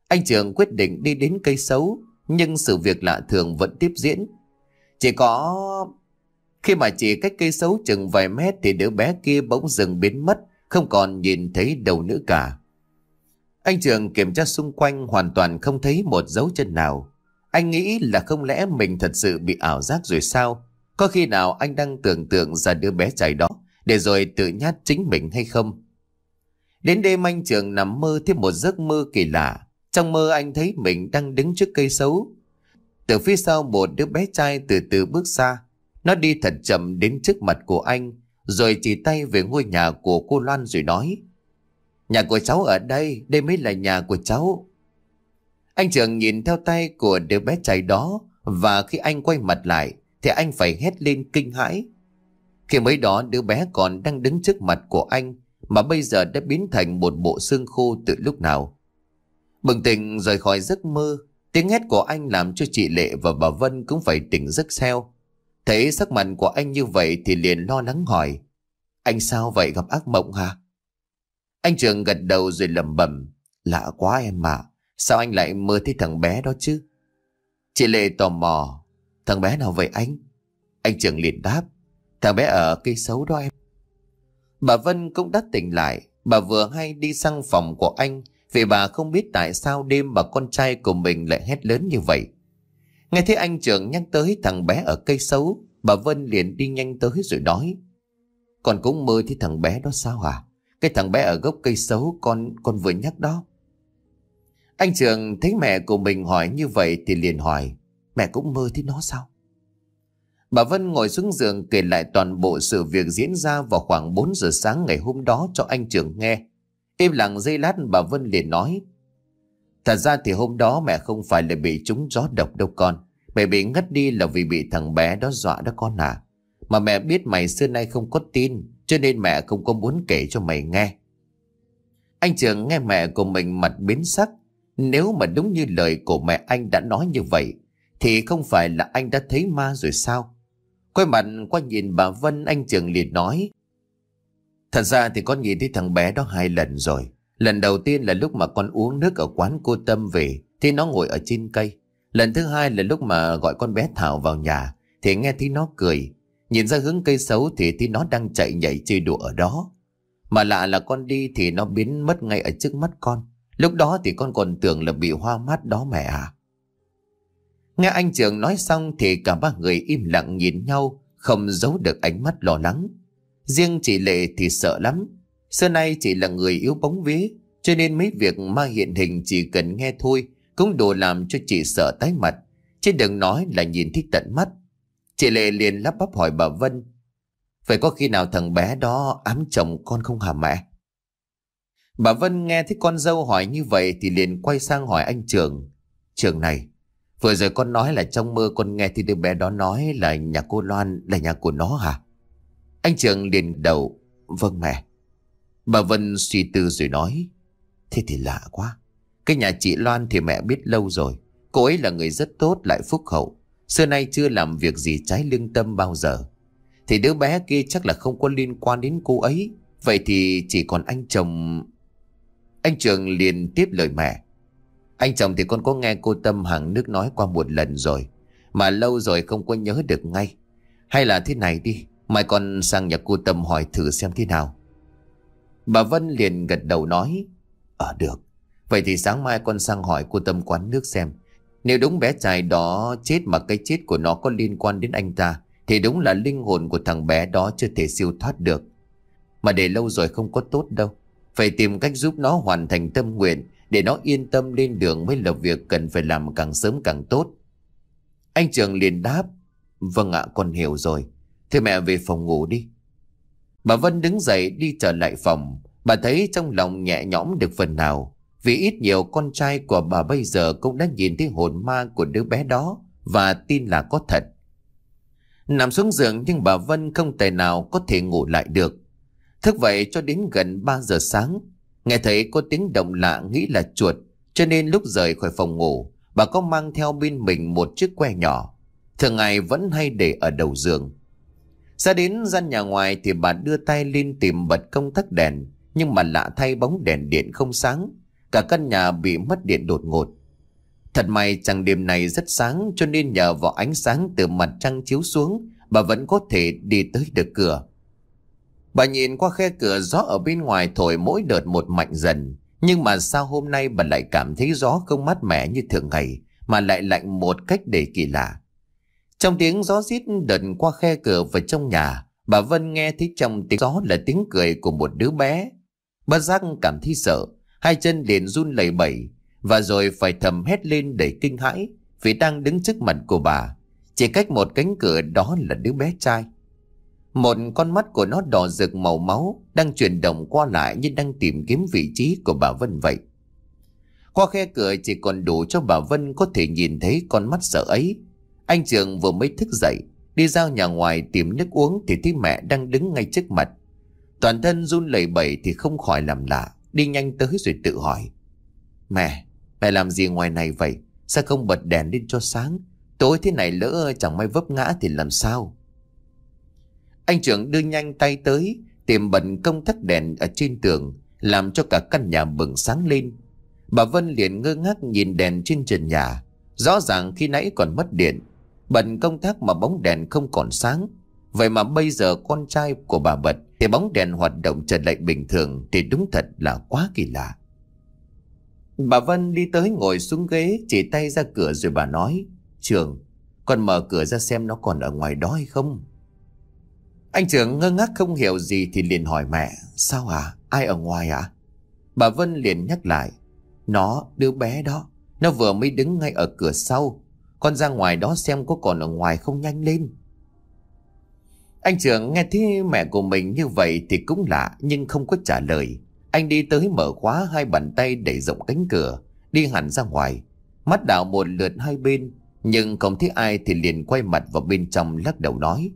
Anh Trường quyết định đi đến cây sấu, nhưng sự việc lạ thường vẫn tiếp diễn. Chỉ có khi mà chỉ cách cây xấu chừng vài mét thì đứa bé kia bỗng dừng biến mất, không còn nhìn thấy đầu nữa cả. Anh Trường kiểm tra xung quanh hoàn toàn không thấy một dấu chân nào. Anh nghĩ là không lẽ mình thật sự bị ảo giác rồi sao? Có khi nào anh đang tưởng tượng ra đứa bé trai đó để rồi tự nhát chính mình hay không? Đến đêm anh Trường nằm mơ thêm một giấc mơ kỳ lạ. Trong mơ anh thấy mình đang đứng trước cây xấu. Từ phía sau một đứa bé trai từ từ bước ra. Nó đi thật chậm đến trước mặt của anh Rồi chỉ tay về ngôi nhà của cô Loan rồi nói Nhà của cháu ở đây Đây mới là nhà của cháu Anh Trường nhìn theo tay của đứa bé trai đó Và khi anh quay mặt lại Thì anh phải hét lên kinh hãi Khi mới đó đứa bé còn đang đứng trước mặt của anh Mà bây giờ đã biến thành một bộ xương khô từ lúc nào Bừng tỉnh rời khỏi giấc mơ Tiếng hét của anh làm cho chị Lệ và bà Vân cũng phải tỉnh giấc theo Thấy sắc mặt của anh như vậy thì liền lo lắng hỏi. Anh sao vậy gặp ác mộng hả? Anh Trường gật đầu rồi lẩm bẩm Lạ quá em mà Sao anh lại mơ thấy thằng bé đó chứ? Chị Lệ tò mò. Thằng bé nào vậy anh? Anh Trường liền đáp. Thằng bé ở cây xấu đó em. Bà Vân cũng đắt tỉnh lại. Bà vừa hay đi sang phòng của anh vì bà không biết tại sao đêm bà con trai của mình lại hét lớn như vậy. Nghe thấy anh trưởng nhắc tới thằng bé ở cây xấu, bà Vân liền đi nhanh tới rồi nói. Con cũng mơ thấy thằng bé đó sao hả? À? Cái thằng bé ở gốc cây xấu con con vừa nhắc đó. Anh trưởng thấy mẹ của mình hỏi như vậy thì liền hỏi, mẹ cũng mơ thấy nó sao? Bà Vân ngồi xuống giường kể lại toàn bộ sự việc diễn ra vào khoảng 4 giờ sáng ngày hôm đó cho anh trưởng nghe. Im lặng giây lát bà Vân liền nói, Thật ra thì hôm đó mẹ không phải là bị trúng gió độc đâu con. Mẹ bị ngất đi là vì bị thằng bé đó dọa đó con à. Mà mẹ biết mày xưa nay không có tin, cho nên mẹ không có muốn kể cho mày nghe. Anh Trường nghe mẹ của mình mặt biến sắc. Nếu mà đúng như lời của mẹ anh đã nói như vậy, thì không phải là anh đã thấy ma rồi sao? Quay mặt qua nhìn bà Vân, anh Trường liền nói. Thật ra thì con nhìn thấy thằng bé đó hai lần rồi. Lần đầu tiên là lúc mà con uống nước ở quán cô Tâm về thì nó ngồi ở trên cây. Lần thứ hai là lúc mà gọi con bé Thảo vào nhà thì nghe thấy nó cười. Nhìn ra hướng cây xấu thì thấy nó đang chạy nhảy chơi đùa ở đó. Mà lạ là con đi thì nó biến mất ngay ở trước mắt con. Lúc đó thì con còn tưởng là bị hoa mắt đó mẹ à. Nghe anh trưởng nói xong thì cả ba người im lặng nhìn nhau không giấu được ánh mắt lo lắng. Riêng chị Lệ thì sợ lắm Xưa nay chỉ là người yếu bóng vía Cho nên mấy việc ma hiện hình chỉ cần nghe thôi Cũng đủ làm cho chị sợ tái mặt Chứ đừng nói là nhìn thích tận mắt Chị Lệ liền lắp bắp hỏi bà Vân Vậy có khi nào thằng bé đó ám chồng con không hả mẹ? Bà Vân nghe thấy con dâu hỏi như vậy thì liền quay sang hỏi anh Trường. Trường này, vừa rồi con nói là trong mơ con nghe thì đứa bé đó nói là nhà cô Loan là nhà của nó hả? Anh Trường liền đầu, vâng mẹ. Bà Vân suy tư rồi nói. Thế thì lạ quá. Cái nhà chị Loan thì mẹ biết lâu rồi. Cô ấy là người rất tốt lại phúc hậu. Xưa nay chưa làm việc gì trái lương tâm bao giờ. Thì đứa bé kia chắc là không có liên quan đến cô ấy. Vậy thì chỉ còn anh chồng... Anh Trường liền tiếp lời mẹ. Anh chồng thì con có nghe cô Tâm hàng nước nói qua một lần rồi. Mà lâu rồi không có nhớ được ngay. Hay là thế này đi. Mai con sang nhà cô Tâm hỏi thử xem thế nào. Bà Vân liền gật đầu nói Ở ờ, được Vậy thì sáng mai con sang hỏi cô Tâm quán nước xem Nếu đúng bé trai đó chết mà cái chết của nó có liên quan đến anh ta Thì đúng là linh hồn của thằng bé đó chưa thể siêu thoát được Mà để lâu rồi không có tốt đâu Phải tìm cách giúp nó hoàn thành tâm nguyện Để nó yên tâm lên đường mới lập việc cần phải làm càng sớm càng tốt Anh Trường liền đáp Vâng ạ con hiểu rồi thế mẹ về phòng ngủ đi Bà Vân đứng dậy đi trở lại phòng. Bà thấy trong lòng nhẹ nhõm được phần nào. Vì ít nhiều con trai của bà bây giờ cũng đã nhìn thấy hồn ma của đứa bé đó và tin là có thật. Nằm xuống giường nhưng bà Vân không tài nào có thể ngủ lại được. Thức vậy cho đến gần 3 giờ sáng, nghe thấy có tiếng động lạ nghĩ là chuột, cho nên lúc rời khỏi phòng ngủ, bà có mang theo bên mình một chiếc que nhỏ. Thường ngày vẫn hay để ở đầu giường. Ra đến gian nhà ngoài thì bà đưa tay lên tìm bật công tắc đèn, nhưng mà lạ thay bóng đèn điện không sáng, cả căn nhà bị mất điện đột ngột. Thật may chẳng đêm này rất sáng cho nên nhờ vào ánh sáng từ mặt trăng chiếu xuống, bà vẫn có thể đi tới được cửa. Bà nhìn qua khe cửa gió ở bên ngoài thổi mỗi đợt một mạnh dần, nhưng mà sao hôm nay bà lại cảm thấy gió không mát mẻ như thường ngày, mà lại lạnh một cách để kỳ lạ. Trong tiếng gió rít đợt qua khe cửa vào trong nhà, bà Vân nghe thấy trong tiếng gió là tiếng cười của một đứa bé. bà giác cảm thấy sợ, hai chân liền run lẩy bẩy, và rồi phải thầm hét lên để kinh hãi vì đang đứng trước mặt của bà. Chỉ cách một cánh cửa đó là đứa bé trai. Một con mắt của nó đỏ rực màu máu đang chuyển động qua lại như đang tìm kiếm vị trí của bà Vân vậy. Qua khe cửa chỉ còn đủ cho bà Vân có thể nhìn thấy con mắt sợ ấy anh Trường vừa mới thức dậy, đi ra nhà ngoài tìm nước uống thì thấy mẹ đang đứng ngay trước mặt. Toàn thân run lẩy bẩy thì không khỏi làm lạ, đi nhanh tới rồi tự hỏi. Mẹ, mẹ làm gì ngoài này vậy? Sao không bật đèn lên cho sáng? Tối thế này lỡ chẳng may vấp ngã thì làm sao? Anh trưởng đưa nhanh tay tới, tìm bận công tắc đèn ở trên tường, làm cho cả căn nhà bừng sáng lên. Bà Vân liền ngơ ngác nhìn đèn trên trần nhà. Rõ ràng khi nãy còn mất điện, Bận công tác mà bóng đèn không còn sáng Vậy mà bây giờ con trai của bà Bật Thì bóng đèn hoạt động trở lại bình thường Thì đúng thật là quá kỳ lạ Bà Vân đi tới ngồi xuống ghế Chỉ tay ra cửa rồi bà nói Trường Con mở cửa ra xem nó còn ở ngoài đó hay không Anh trưởng ngơ ngác không hiểu gì Thì liền hỏi mẹ Sao à ai ở ngoài à Bà Vân liền nhắc lại Nó đứa bé đó Nó vừa mới đứng ngay ở cửa sau con ra ngoài đó xem có còn ở ngoài không nhanh lên Anh trưởng nghe thấy mẹ của mình như vậy thì cũng lạ Nhưng không có trả lời Anh đi tới mở khóa hai bàn tay để rộng cánh cửa Đi hẳn ra ngoài Mắt đảo một lượt hai bên Nhưng không thấy ai thì liền quay mặt vào bên trong lắc đầu nói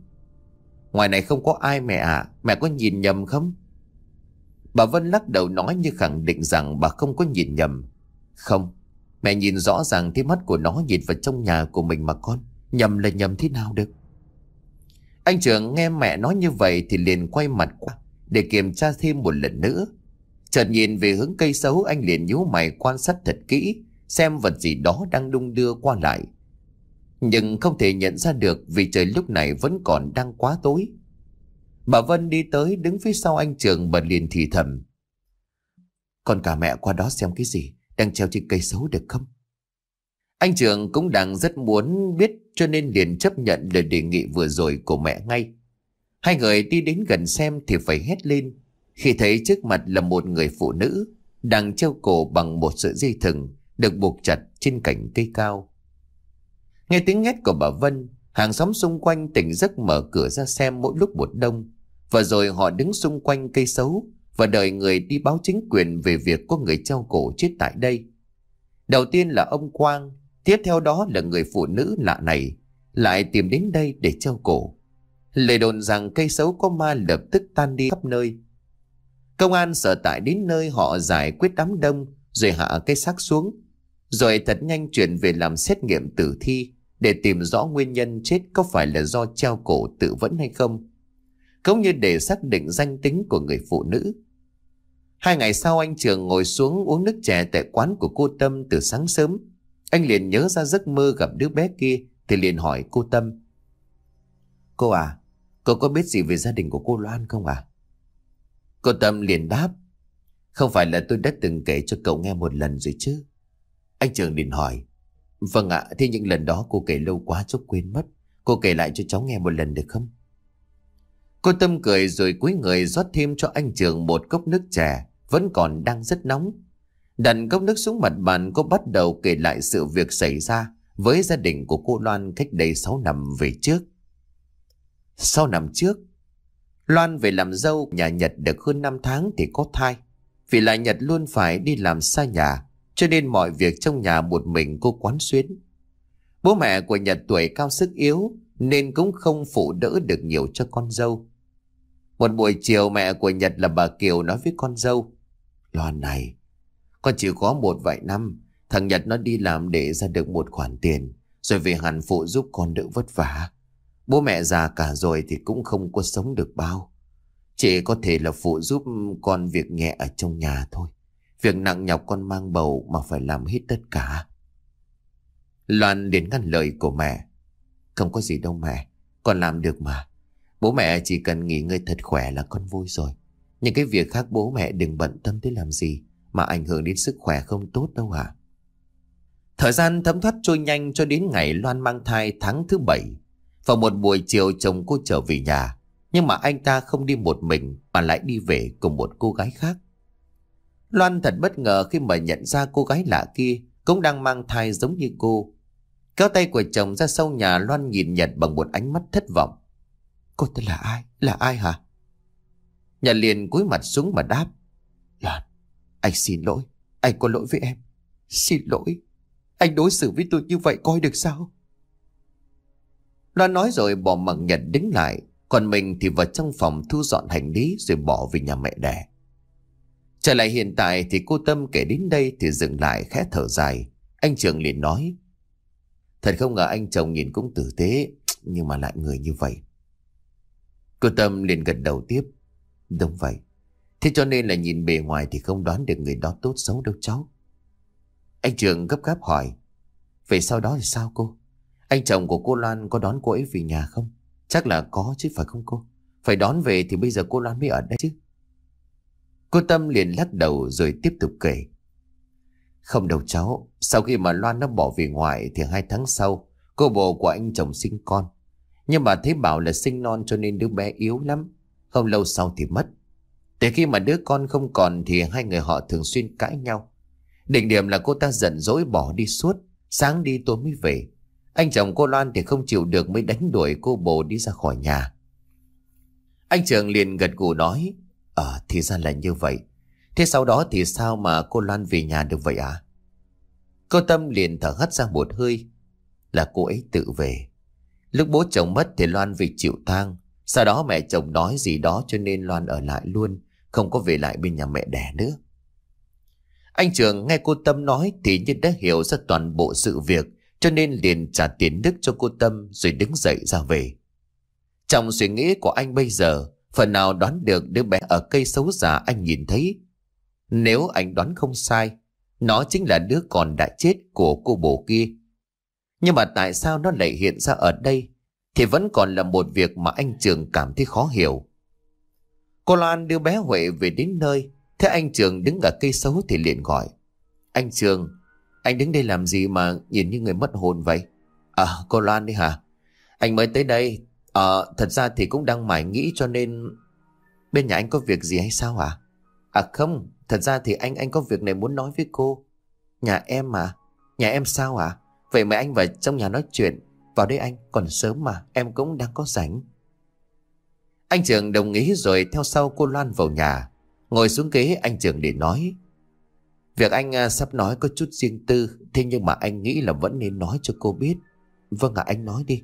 Ngoài này không có ai mẹ ạ à? Mẹ có nhìn nhầm không Bà Vân lắc đầu nói như khẳng định rằng bà không có nhìn nhầm Không Mẹ nhìn rõ ràng thấy mắt của nó nhìn vào trong nhà của mình mà con Nhầm là nhầm thế nào được Anh trưởng nghe mẹ nói như vậy thì liền quay mặt qua Để kiểm tra thêm một lần nữa Chợt nhìn về hướng cây xấu anh liền nhíu mày quan sát thật kỹ Xem vật gì đó đang đung đưa qua lại Nhưng không thể nhận ra được vì trời lúc này vẫn còn đang quá tối Bà Vân đi tới đứng phía sau anh trường bật liền thì thầm "Con cả mẹ qua đó xem cái gì đang treo trên cây xấu được không? Anh Trường cũng đang rất muốn biết cho nên liền chấp nhận lời đề nghị vừa rồi của mẹ ngay. Hai người đi đến gần xem thì phải hét lên khi thấy trước mặt là một người phụ nữ đang treo cổ bằng một sợi dây thừng được buộc chặt trên cành cây cao. Nghe tiếng hét của bà Vân, hàng xóm xung quanh tỉnh giấc mở cửa ra xem mỗi lúc một đông và rồi họ đứng xung quanh cây xấu và đợi người đi báo chính quyền về việc có người treo cổ chết tại đây. Đầu tiên là ông Quang, tiếp theo đó là người phụ nữ lạ này, lại tìm đến đây để treo cổ. Lời đồn rằng cây xấu có ma lập tức tan đi khắp nơi. Công an sở tại đến nơi họ giải quyết đám đông rồi hạ cây xác xuống, rồi thật nhanh chuyển về làm xét nghiệm tử thi để tìm rõ nguyên nhân chết có phải là do treo cổ tự vẫn hay không. Cũng như để xác định danh tính của người phụ nữ. Hai ngày sau anh Trường ngồi xuống uống nước chè tại quán của cô Tâm từ sáng sớm. Anh liền nhớ ra giấc mơ gặp đứa bé kia thì liền hỏi cô Tâm. Cô à, cô có biết gì về gia đình của cô Loan không à? Cô Tâm liền đáp. Không phải là tôi đã từng kể cho cậu nghe một lần rồi chứ? Anh Trường liền hỏi. Vâng ạ, thì những lần đó cô kể lâu quá cháu quên mất. Cô kể lại cho cháu nghe một lần được không? Cô Tâm cười rồi cúi người rót thêm cho anh Trường một cốc nước chè vẫn còn đang rất nóng. Đặt cốc nước xuống mặt bàn cô bắt đầu kể lại sự việc xảy ra với gia đình của cô Loan cách đây 6 năm về trước. Sau năm trước, Loan về làm dâu nhà Nhật được hơn 5 tháng thì có thai. Vì là Nhật luôn phải đi làm xa nhà, cho nên mọi việc trong nhà một mình cô quán xuyến. Bố mẹ của Nhật tuổi cao sức yếu nên cũng không phụ đỡ được nhiều cho con dâu. Một buổi chiều mẹ của Nhật là bà Kiều nói với con dâu. Loan này, con chỉ có một vài năm, thằng Nhật nó đi làm để ra được một khoản tiền, rồi về hẳn phụ giúp con đỡ vất vả. Bố mẹ già cả rồi thì cũng không có sống được bao. Chỉ có thể là phụ giúp con việc nhẹ ở trong nhà thôi. Việc nặng nhọc con mang bầu mà phải làm hết tất cả. Loan đến ngăn lời của mẹ. Không có gì đâu mẹ, con làm được mà. Bố mẹ chỉ cần nghỉ ngơi thật khỏe là con vui rồi. Những cái việc khác bố mẹ đừng bận tâm tới làm gì Mà ảnh hưởng đến sức khỏe không tốt đâu hả Thời gian thấm thoát trôi nhanh cho đến ngày Loan mang thai tháng thứ bảy Vào một buổi chiều chồng cô trở về nhà Nhưng mà anh ta không đi một mình Mà lại đi về cùng một cô gái khác Loan thật bất ngờ khi mà nhận ra cô gái lạ kia Cũng đang mang thai giống như cô Kéo tay của chồng ra sau nhà Loan nhìn nhận bằng một ánh mắt thất vọng Cô ta là ai? Là ai hả? nhà liền cúi mặt xuống mà đáp. Loan, anh xin lỗi. Anh có lỗi với em. Xin lỗi. Anh đối xử với tôi như vậy coi được sao? Loan nói rồi bỏ mặc Nhật đứng lại. Còn mình thì vào trong phòng thu dọn hành lý rồi bỏ về nhà mẹ đẻ. Trở lại hiện tại thì cô Tâm kể đến đây thì dừng lại khẽ thở dài. Anh Trường liền nói. Thật không ngờ anh chồng nhìn cũng tử tế nhưng mà lại người như vậy. Cô Tâm liền gật đầu tiếp. Đúng vậy. Thế cho nên là nhìn bề ngoài thì không đoán được người đó tốt xấu đâu cháu. Anh Trường gấp gáp hỏi. Vậy sau đó thì sao cô? Anh chồng của cô Loan có đón cô ấy về nhà không? Chắc là có chứ phải không cô? Phải đón về thì bây giờ cô Loan mới ở đây chứ. Cô Tâm liền lắc đầu rồi tiếp tục kể. Không đâu cháu, sau khi mà Loan nó bỏ về ngoại thì hai tháng sau, cô bồ của anh chồng sinh con. Nhưng mà thấy bảo là sinh non cho nên đứa bé yếu lắm, không lâu sau thì mất Từ khi mà đứa con không còn Thì hai người họ thường xuyên cãi nhau Đỉnh điểm là cô ta giận dỗi bỏ đi suốt Sáng đi tôi mới về Anh chồng cô Loan thì không chịu được Mới đánh đuổi cô bồ đi ra khỏi nhà Anh Trường liền gật gù nói Ờ thì ra là như vậy Thế sau đó thì sao mà cô Loan về nhà được vậy ạ? Cô Tâm liền thở hắt ra một hơi Là cô ấy tự về Lúc bố chồng mất thì Loan vì chịu tang sau đó mẹ chồng nói gì đó cho nên Loan ở lại luôn, không có về lại bên nhà mẹ đẻ nữa. Anh Trường nghe cô Tâm nói thì như đã hiểu ra toàn bộ sự việc cho nên liền trả tiền đức cho cô Tâm rồi đứng dậy ra về. Trong suy nghĩ của anh bây giờ, phần nào đoán được đứa bé ở cây xấu giả anh nhìn thấy. Nếu anh đoán không sai, nó chính là đứa con đã chết của cô bồ kia. Nhưng mà tại sao nó lại hiện ra ở đây? thì vẫn còn là một việc mà anh Trường cảm thấy khó hiểu. Cô Loan đưa bé Huệ về đến nơi, thế anh Trường đứng ở cây xấu thì liền gọi. Anh Trường, anh đứng đây làm gì mà nhìn như người mất hồn vậy? À, cô Loan đi hả? Anh mới tới đây, à, thật ra thì cũng đang mải nghĩ cho nên... Bên nhà anh có việc gì hay sao ạ? À? à không, thật ra thì anh anh có việc này muốn nói với cô. Nhà em mà, nhà em sao ạ? À? Vậy mà anh vào trong nhà nói chuyện vào đây anh, còn sớm mà, em cũng đang có rảnh. Anh Trường đồng ý rồi theo sau cô Loan vào nhà. Ngồi xuống ghế anh Trường để nói. Việc anh à, sắp nói có chút riêng tư, thế nhưng mà anh nghĩ là vẫn nên nói cho cô biết. Vâng ạ, anh nói đi.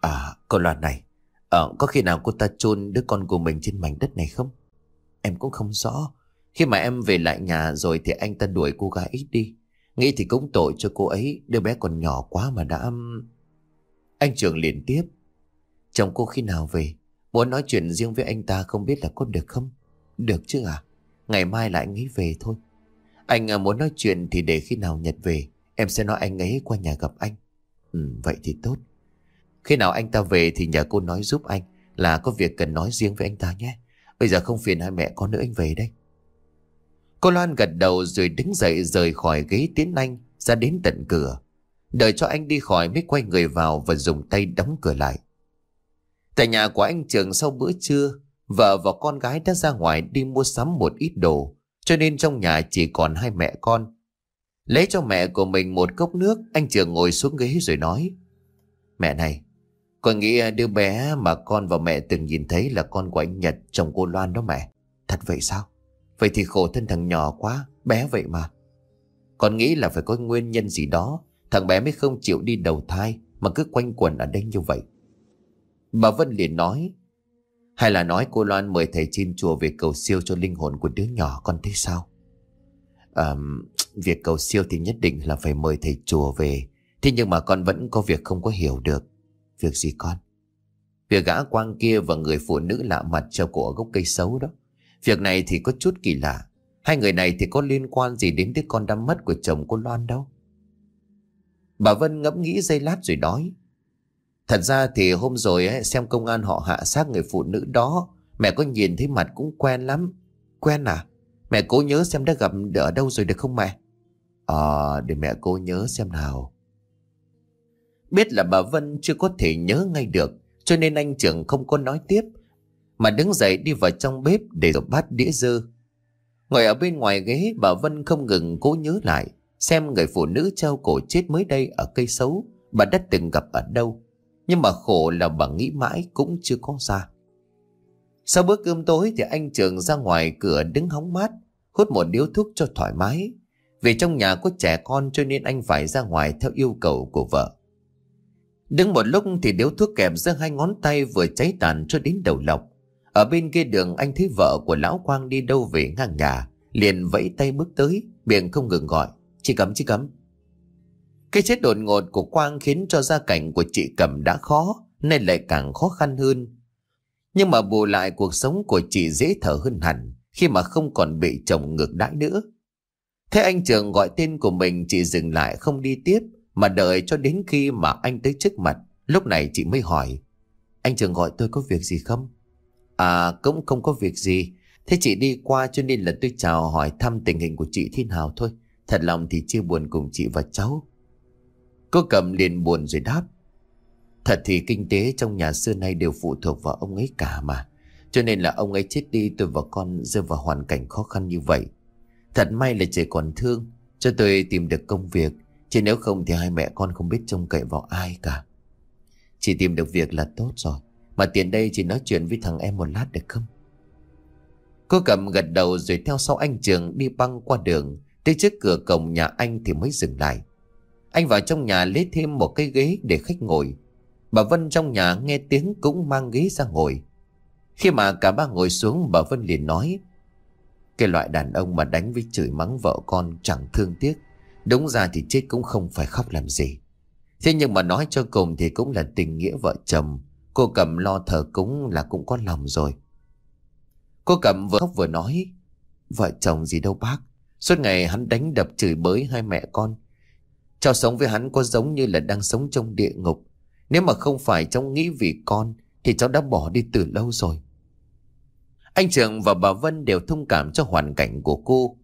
À, cô Loan này, à, có khi nào cô ta chôn đứa con của mình trên mảnh đất này không? Em cũng không rõ. Khi mà em về lại nhà rồi thì anh ta đuổi cô gái ít đi. Nghĩ thì cũng tội cho cô ấy, đứa bé còn nhỏ quá mà đã... Anh trưởng liền tiếp. Chồng cô khi nào về? Muốn nói chuyện riêng với anh ta không biết là có được không? Được chứ à? Ngày mai lại ấy về thôi. Anh à, muốn nói chuyện thì để khi nào Nhật về, em sẽ nói anh ấy qua nhà gặp anh. Ừ, vậy thì tốt. Khi nào anh ta về thì nhà cô nói giúp anh là có việc cần nói riêng với anh ta nhé. Bây giờ không phiền hai mẹ con nữa anh về đây. Cô Loan gật đầu rồi đứng dậy rời khỏi ghế tiến anh ra đến tận cửa. Đợi cho anh đi khỏi mới quay người vào và dùng tay đóng cửa lại. Tại nhà của anh Trường sau bữa trưa, vợ và con gái đã ra ngoài đi mua sắm một ít đồ, cho nên trong nhà chỉ còn hai mẹ con. Lấy cho mẹ của mình một cốc nước, anh Trường ngồi xuống ghế rồi nói. Mẹ này, con nghĩ đứa bé mà con và mẹ từng nhìn thấy là con của anh Nhật, chồng cô Loan đó mẹ. Thật vậy sao? Vậy thì khổ thân thằng nhỏ quá, bé vậy mà. Con nghĩ là phải có nguyên nhân gì đó Thằng bé mới không chịu đi đầu thai Mà cứ quanh quẩn ở đây như vậy Bà Vân liền nói Hay là nói cô Loan mời thầy trên chùa Về cầu siêu cho linh hồn của đứa nhỏ Con thế sao à, Việc cầu siêu thì nhất định là phải mời thầy chùa về Thế nhưng mà con vẫn có việc không có hiểu được Việc gì con Việc gã quang kia và người phụ nữ lạ mặt treo cổ gốc cây xấu đó Việc này thì có chút kỳ lạ Hai người này thì có liên quan gì đến đứa con đắm mất của chồng cô Loan đâu Bà Vân ngẫm nghĩ giây lát rồi nói. Thật ra thì hôm rồi ấy, xem công an họ hạ sát người phụ nữ đó, mẹ có nhìn thấy mặt cũng quen lắm. Quen à? Mẹ cố nhớ xem đã gặp ở đâu rồi được không mẹ? Ờ, để mẹ cố nhớ xem nào. Biết là bà Vân chưa có thể nhớ ngay được, cho nên anh trưởng không có nói tiếp, mà đứng dậy đi vào trong bếp để dọc bát đĩa dư. Ngồi ở bên ngoài ghế, bà Vân không ngừng cố nhớ lại, Xem người phụ nữ treo cổ chết mới đây ở cây xấu Bà đã từng gặp ở đâu Nhưng mà khổ là bà nghĩ mãi cũng chưa có ra Sau bữa cơm tối thì anh Trường ra ngoài cửa đứng hóng mát Hút một điếu thuốc cho thoải mái Vì trong nhà có trẻ con cho nên anh phải ra ngoài theo yêu cầu của vợ Đứng một lúc thì điếu thuốc kẹp giữa hai ngón tay vừa cháy tàn cho đến đầu lọc Ở bên kia đường anh thấy vợ của Lão Quang đi đâu về ngang nhà Liền vẫy tay bước tới Miệng không ngừng gọi Chị Cẩm, chị Cẩm. Cái chết đột ngột của Quang khiến cho gia cảnh của chị Cẩm đã khó, nên lại càng khó khăn hơn. Nhưng mà bù lại cuộc sống của chị dễ thở hơn hẳn, khi mà không còn bị chồng ngược đãi nữa. Thế anh Trường gọi tên của mình chị dừng lại không đi tiếp, mà đợi cho đến khi mà anh tới trước mặt. Lúc này chị mới hỏi, anh Trường gọi tôi có việc gì không? À cũng không có việc gì, thế chị đi qua cho nên là tôi chào hỏi thăm tình hình của chị thiên hào thôi. Thật lòng thì chưa buồn cùng chị và cháu Cô cầm liền buồn rồi đáp Thật thì kinh tế trong nhà xưa nay đều phụ thuộc vào ông ấy cả mà Cho nên là ông ấy chết đi tôi và con rơi vào hoàn cảnh khó khăn như vậy Thật may là trời còn thương Cho tôi tìm được công việc Chứ nếu không thì hai mẹ con không biết trông cậy vào ai cả Chỉ tìm được việc là tốt rồi Mà tiền đây chỉ nói chuyện với thằng em một lát được không Cô cầm gật đầu rồi theo sau anh Trường đi băng qua đường Tới trước cửa cổng nhà anh thì mới dừng lại Anh vào trong nhà lấy thêm một cái ghế để khách ngồi Bà Vân trong nhà nghe tiếng cũng mang ghế ra ngồi Khi mà cả ba ngồi xuống bà Vân liền nói Cái loại đàn ông mà đánh với chửi mắng vợ con chẳng thương tiếc Đúng ra thì chết cũng không phải khóc làm gì Thế nhưng mà nói cho cùng thì cũng là tình nghĩa vợ chồng Cô cầm lo thờ cúng là cũng có lòng rồi Cô cầm vừa khóc vừa nói Vợ chồng gì đâu bác Suốt ngày hắn đánh đập chửi bới hai mẹ con. Cho sống với hắn có giống như là đang sống trong địa ngục. Nếu mà không phải cháu nghĩ vì con thì cháu đã bỏ đi từ lâu rồi. Anh Trường và bà Vân đều thông cảm cho hoàn cảnh của cô.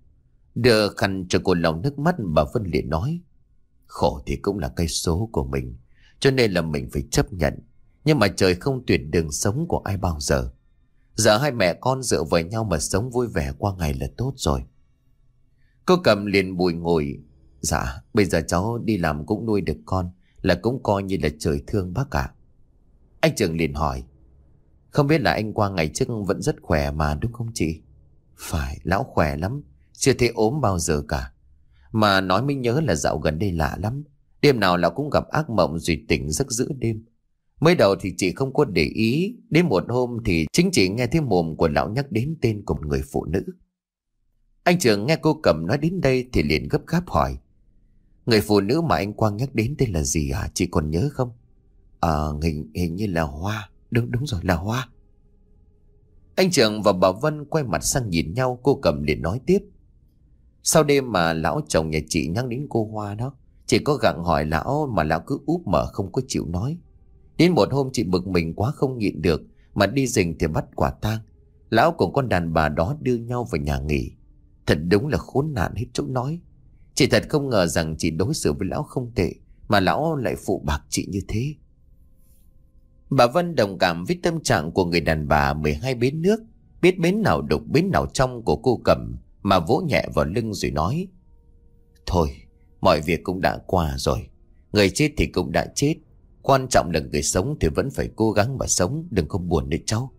Đưa khăn cho cô lòng nước mắt bà Vân liền nói. Khổ thì cũng là cái số của mình, cho nên là mình phải chấp nhận. Nhưng mà trời không tuyệt đường sống của ai bao giờ. Giờ hai mẹ con dựa vào nhau mà sống vui vẻ qua ngày là tốt rồi. Cô cầm liền bùi ngồi Dạ bây giờ cháu đi làm cũng nuôi được con Là cũng coi như là trời thương bác cả Anh Trường liền hỏi Không biết là anh qua ngày trước vẫn rất khỏe mà đúng không chị Phải lão khỏe lắm Chưa thấy ốm bao giờ cả Mà nói mới nhớ là dạo gần đây lạ lắm Đêm nào lão cũng gặp ác mộng rồi tỉnh giấc giữa đêm Mới đầu thì chị không có để ý Đến một hôm thì chính chị nghe thấy mồm của lão nhắc đến tên của một người phụ nữ anh Trường nghe cô Cẩm nói đến đây thì liền gấp gáp hỏi. Người phụ nữ mà anh Quang nhắc đến tên là gì hả? Chị còn nhớ không? Ờ, hình, hình như là Hoa. Đúng, đúng rồi là Hoa. Anh Trường và bà Vân quay mặt sang nhìn nhau cô Cẩm liền nói tiếp. Sau đêm mà lão chồng nhà chị nhắc đến cô Hoa đó, chị có gặng hỏi lão mà lão cứ úp mở không có chịu nói. Đến một hôm chị bực mình quá không nhịn được mà đi rình thì bắt quả tang. Lão cùng con đàn bà đó đưa nhau vào nhà nghỉ. Thật đúng là khốn nạn hết chỗ nói Chị thật không ngờ rằng chị đối xử với lão không tệ Mà lão lại phụ bạc chị như thế Bà Vân đồng cảm với tâm trạng của người đàn bà 12 bến nước Biết bến nào đục bến nào trong của cô cầm Mà vỗ nhẹ vào lưng rồi nói Thôi mọi việc cũng đã qua rồi Người chết thì cũng đã chết Quan trọng là người sống thì vẫn phải cố gắng mà sống Đừng có buồn đấy cháu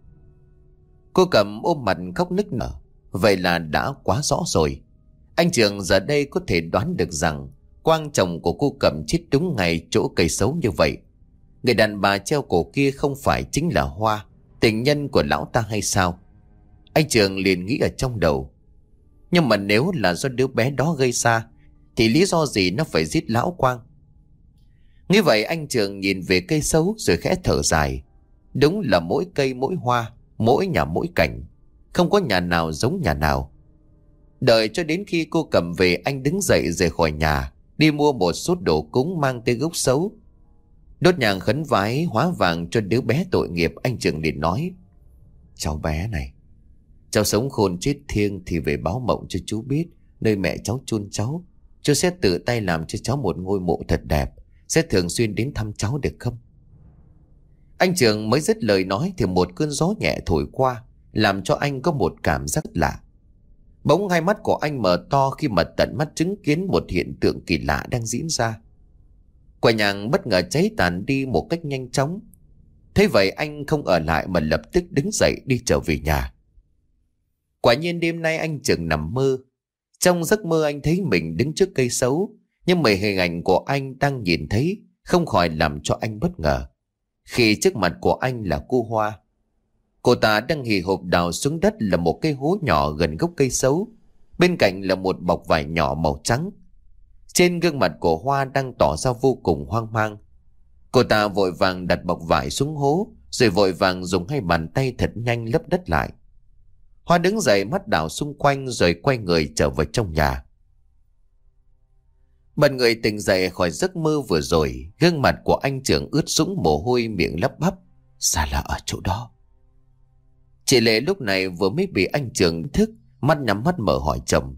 Cô cầm ôm mặt khóc nức nở Vậy là đã quá rõ rồi Anh Trường giờ đây có thể đoán được rằng quan chồng của cô cầm chết đúng ngày chỗ cây xấu như vậy Người đàn bà treo cổ kia không phải chính là Hoa Tình nhân của lão ta hay sao Anh Trường liền nghĩ ở trong đầu Nhưng mà nếu là do đứa bé đó gây ra Thì lý do gì nó phải giết lão Quang Nghĩ vậy anh Trường nhìn về cây xấu rồi khẽ thở dài Đúng là mỗi cây mỗi hoa Mỗi nhà mỗi cảnh không có nhà nào giống nhà nào Đợi cho đến khi cô cầm về Anh đứng dậy rời khỏi nhà Đi mua một số đồ cúng mang tới gốc xấu Đốt nhàng khấn vái hóa vàng cho đứa bé tội nghiệp Anh Trường liền nói Cháu bé này Cháu sống khôn chết thiêng thì về báo mộng cho chú biết Nơi mẹ cháu chôn cháu Chú sẽ tự tay làm cho cháu một ngôi mộ thật đẹp Sẽ thường xuyên đến thăm cháu được không? Anh Trường mới dứt lời nói thì một cơn gió nhẹ thổi qua làm cho anh có một cảm giác lạ. Bỗng hai mắt của anh mở to khi mà tận mắt chứng kiến một hiện tượng kỳ lạ đang diễn ra. Quả nhàng bất ngờ cháy tàn đi một cách nhanh chóng. Thế vậy anh không ở lại mà lập tức đứng dậy đi trở về nhà. Quả nhiên đêm nay anh chừng nằm mơ. Trong giấc mơ anh thấy mình đứng trước cây xấu, nhưng mấy hình ảnh của anh đang nhìn thấy không khỏi làm cho anh bất ngờ. Khi trước mặt của anh là cô Hoa, Cô ta đang hì hộp đào xuống đất là một cây hố nhỏ gần gốc cây xấu. Bên cạnh là một bọc vải nhỏ màu trắng. Trên gương mặt của Hoa đang tỏ ra vô cùng hoang mang. Cô ta vội vàng đặt bọc vải xuống hố, rồi vội vàng dùng hai bàn tay thật nhanh lấp đất lại. Hoa đứng dậy mắt đảo xung quanh rồi quay người trở về trong nhà. Bạn người tỉnh dậy khỏi giấc mơ vừa rồi, gương mặt của anh trưởng ướt sũng mồ hôi miệng lấp bắp. Sao là ở chỗ đó? Chị Lệ lúc này vừa mới bị anh Trường thức Mắt nhắm mắt mở hỏi chồng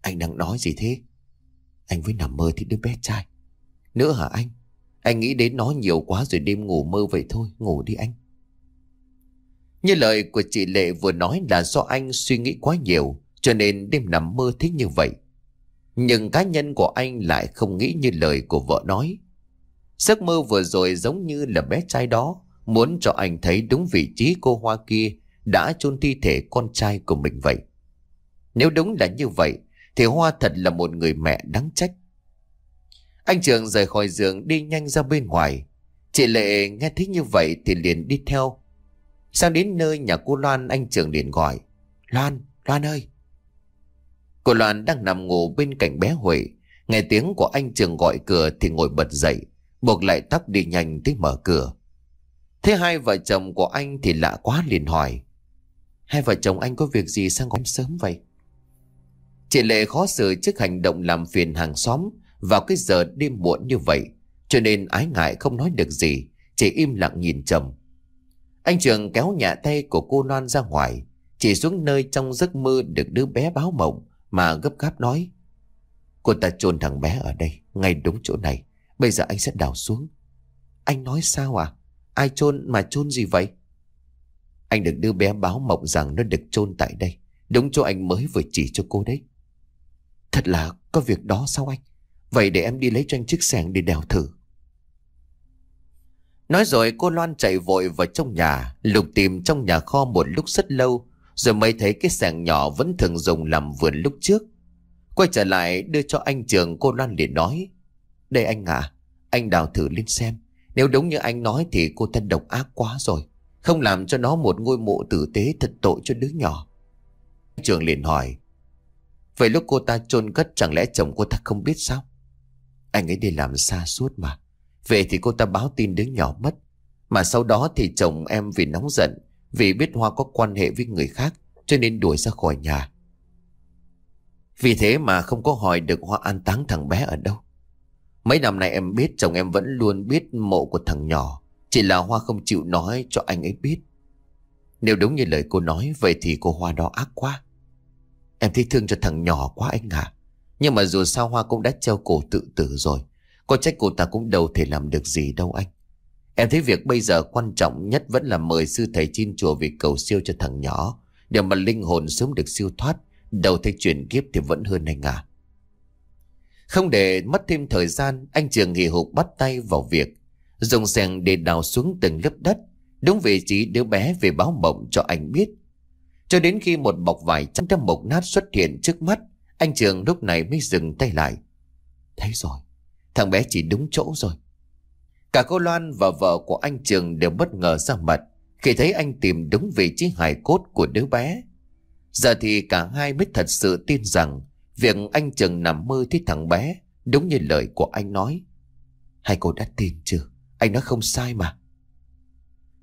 Anh đang nói gì thế Anh với nằm mơ thì đứa bé trai Nữa hả anh Anh nghĩ đến nó nhiều quá rồi đêm ngủ mơ vậy thôi Ngủ đi anh Như lời của chị Lệ vừa nói là do anh suy nghĩ quá nhiều Cho nên đêm nằm mơ thích như vậy Nhưng cá nhân của anh lại không nghĩ như lời của vợ nói Giấc mơ vừa rồi giống như là bé trai đó Muốn cho anh thấy đúng vị trí cô Hoa kia đã chôn thi thể con trai của mình vậy. Nếu đúng là như vậy, thì Hoa thật là một người mẹ đáng trách. Anh Trường rời khỏi giường đi nhanh ra bên ngoài. Chị Lệ nghe thấy như vậy thì liền đi theo. Sang đến nơi nhà cô Loan anh Trường liền gọi. Loan, Loan ơi! Cô Loan đang nằm ngủ bên cạnh bé Huệ. Nghe tiếng của anh Trường gọi cửa thì ngồi bật dậy, buộc lại tóc đi nhanh tới mở cửa. Thế hai vợ chồng của anh thì lạ quá liền hỏi. Hai vợ chồng anh có việc gì sang ngóm sớm vậy? Chị Lệ khó xử trước hành động làm phiền hàng xóm vào cái giờ đêm muộn như vậy. Cho nên ái ngại không nói được gì, chỉ im lặng nhìn chồng. Anh Trường kéo nhà tay của cô non ra ngoài, chỉ xuống nơi trong giấc mơ được đứa bé báo mộng mà gấp gáp nói. Cô ta chôn thằng bé ở đây, ngay đúng chỗ này. Bây giờ anh sẽ đào xuống. Anh nói sao à? Ai chôn mà chôn gì vậy? Anh được đưa bé báo mộng rằng nó được chôn tại đây Đúng chỗ anh mới vừa chỉ cho cô đấy Thật là có việc đó sao anh Vậy để em đi lấy cho anh chiếc sẻng để đèo thử Nói rồi cô Loan chạy vội vào trong nhà Lục tìm trong nhà kho một lúc rất lâu Rồi mới thấy cái sẻng nhỏ vẫn thường dùng làm vườn lúc trước Quay trở lại đưa cho anh Trường cô Loan để nói Đây anh ạ à, Anh đào thử lên xem Nếu đúng như anh nói thì cô thân độc ác quá rồi không làm cho nó một ngôi mộ tử tế thật tội cho đứa nhỏ Trường liền hỏi Vậy lúc cô ta chôn cất chẳng lẽ chồng cô ta không biết sao Anh ấy đi làm xa suốt mà Về thì cô ta báo tin đứa nhỏ mất Mà sau đó thì chồng em vì nóng giận Vì biết Hoa có quan hệ với người khác Cho nên đuổi ra khỏi nhà Vì thế mà không có hỏi được Hoa an táng thằng bé ở đâu Mấy năm nay em biết chồng em vẫn luôn biết mộ của thằng nhỏ chỉ là Hoa không chịu nói cho anh ấy biết Nếu đúng như lời cô nói Vậy thì cô Hoa đó ác quá Em thấy thương cho thằng nhỏ quá anh ạ à. Nhưng mà dù sao Hoa cũng đã treo cổ tự tử rồi Có trách cô ta cũng đâu thể làm được gì đâu anh Em thấy việc bây giờ quan trọng nhất Vẫn là mời sư thầy chin chùa Vì cầu siêu cho thằng nhỏ Để mà linh hồn sớm được siêu thoát Đầu thấy chuyển kiếp thì vẫn hơn anh ạ à. Không để mất thêm thời gian Anh Trường nghỉ hụt bắt tay vào việc dùng xẻng để đào xuống từng lớp đất, đúng vị trí đứa bé về báo mộng cho anh biết. Cho đến khi một bọc vải trắng trong mộc nát xuất hiện trước mắt, anh Trường lúc này mới dừng tay lại. Thấy rồi, thằng bé chỉ đúng chỗ rồi. Cả cô Loan và vợ của anh Trường đều bất ngờ ra mặt khi thấy anh tìm đúng vị trí hài cốt của đứa bé. Giờ thì cả hai mới thật sự tin rằng việc anh Trường nằm mơ thấy thằng bé đúng như lời của anh nói. Hai cô đã tin chưa? Anh nói không sai mà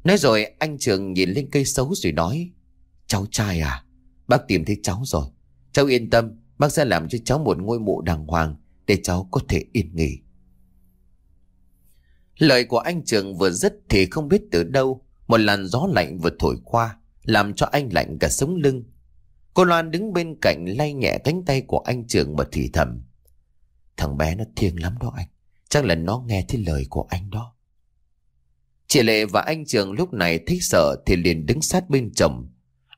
Nói rồi anh Trường nhìn lên cây xấu rồi nói Cháu trai à Bác tìm thấy cháu rồi Cháu yên tâm Bác sẽ làm cho cháu một ngôi mộ đàng hoàng Để cháu có thể yên nghỉ Lời của anh Trường vừa dứt thì không biết từ đâu Một làn gió lạnh vừa thổi qua Làm cho anh lạnh cả sống lưng Cô Loan đứng bên cạnh lay nhẹ cánh tay của anh Trường mà thì thầm Thằng bé nó thiêng lắm đó anh Chắc là nó nghe thấy lời của anh đó Chị Lệ và anh Trường lúc này thích sợ thì liền đứng sát bên chồng.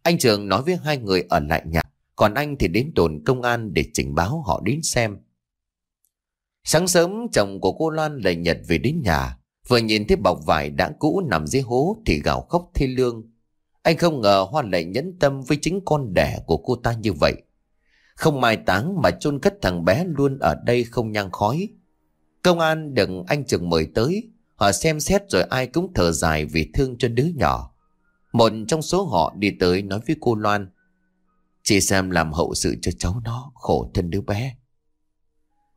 Anh Trường nói với hai người ở lại nhà, còn anh thì đến đồn công an để trình báo họ đến xem. Sáng sớm chồng của cô Loan lại nhật về đến nhà, vừa nhìn thấy bọc vải đã cũ nằm dưới hố thì gào khóc thê lương. Anh không ngờ Hoa lại nhẫn tâm với chính con đẻ của cô ta như vậy. Không mai táng mà chôn cất thằng bé luôn ở đây không nhang khói. Công an đừng anh Trường mời tới, Họ xem xét rồi ai cũng thở dài vì thương cho đứa nhỏ. Một trong số họ đi tới nói với cô Loan. Chị xem làm hậu sự cho cháu nó, khổ thân đứa bé.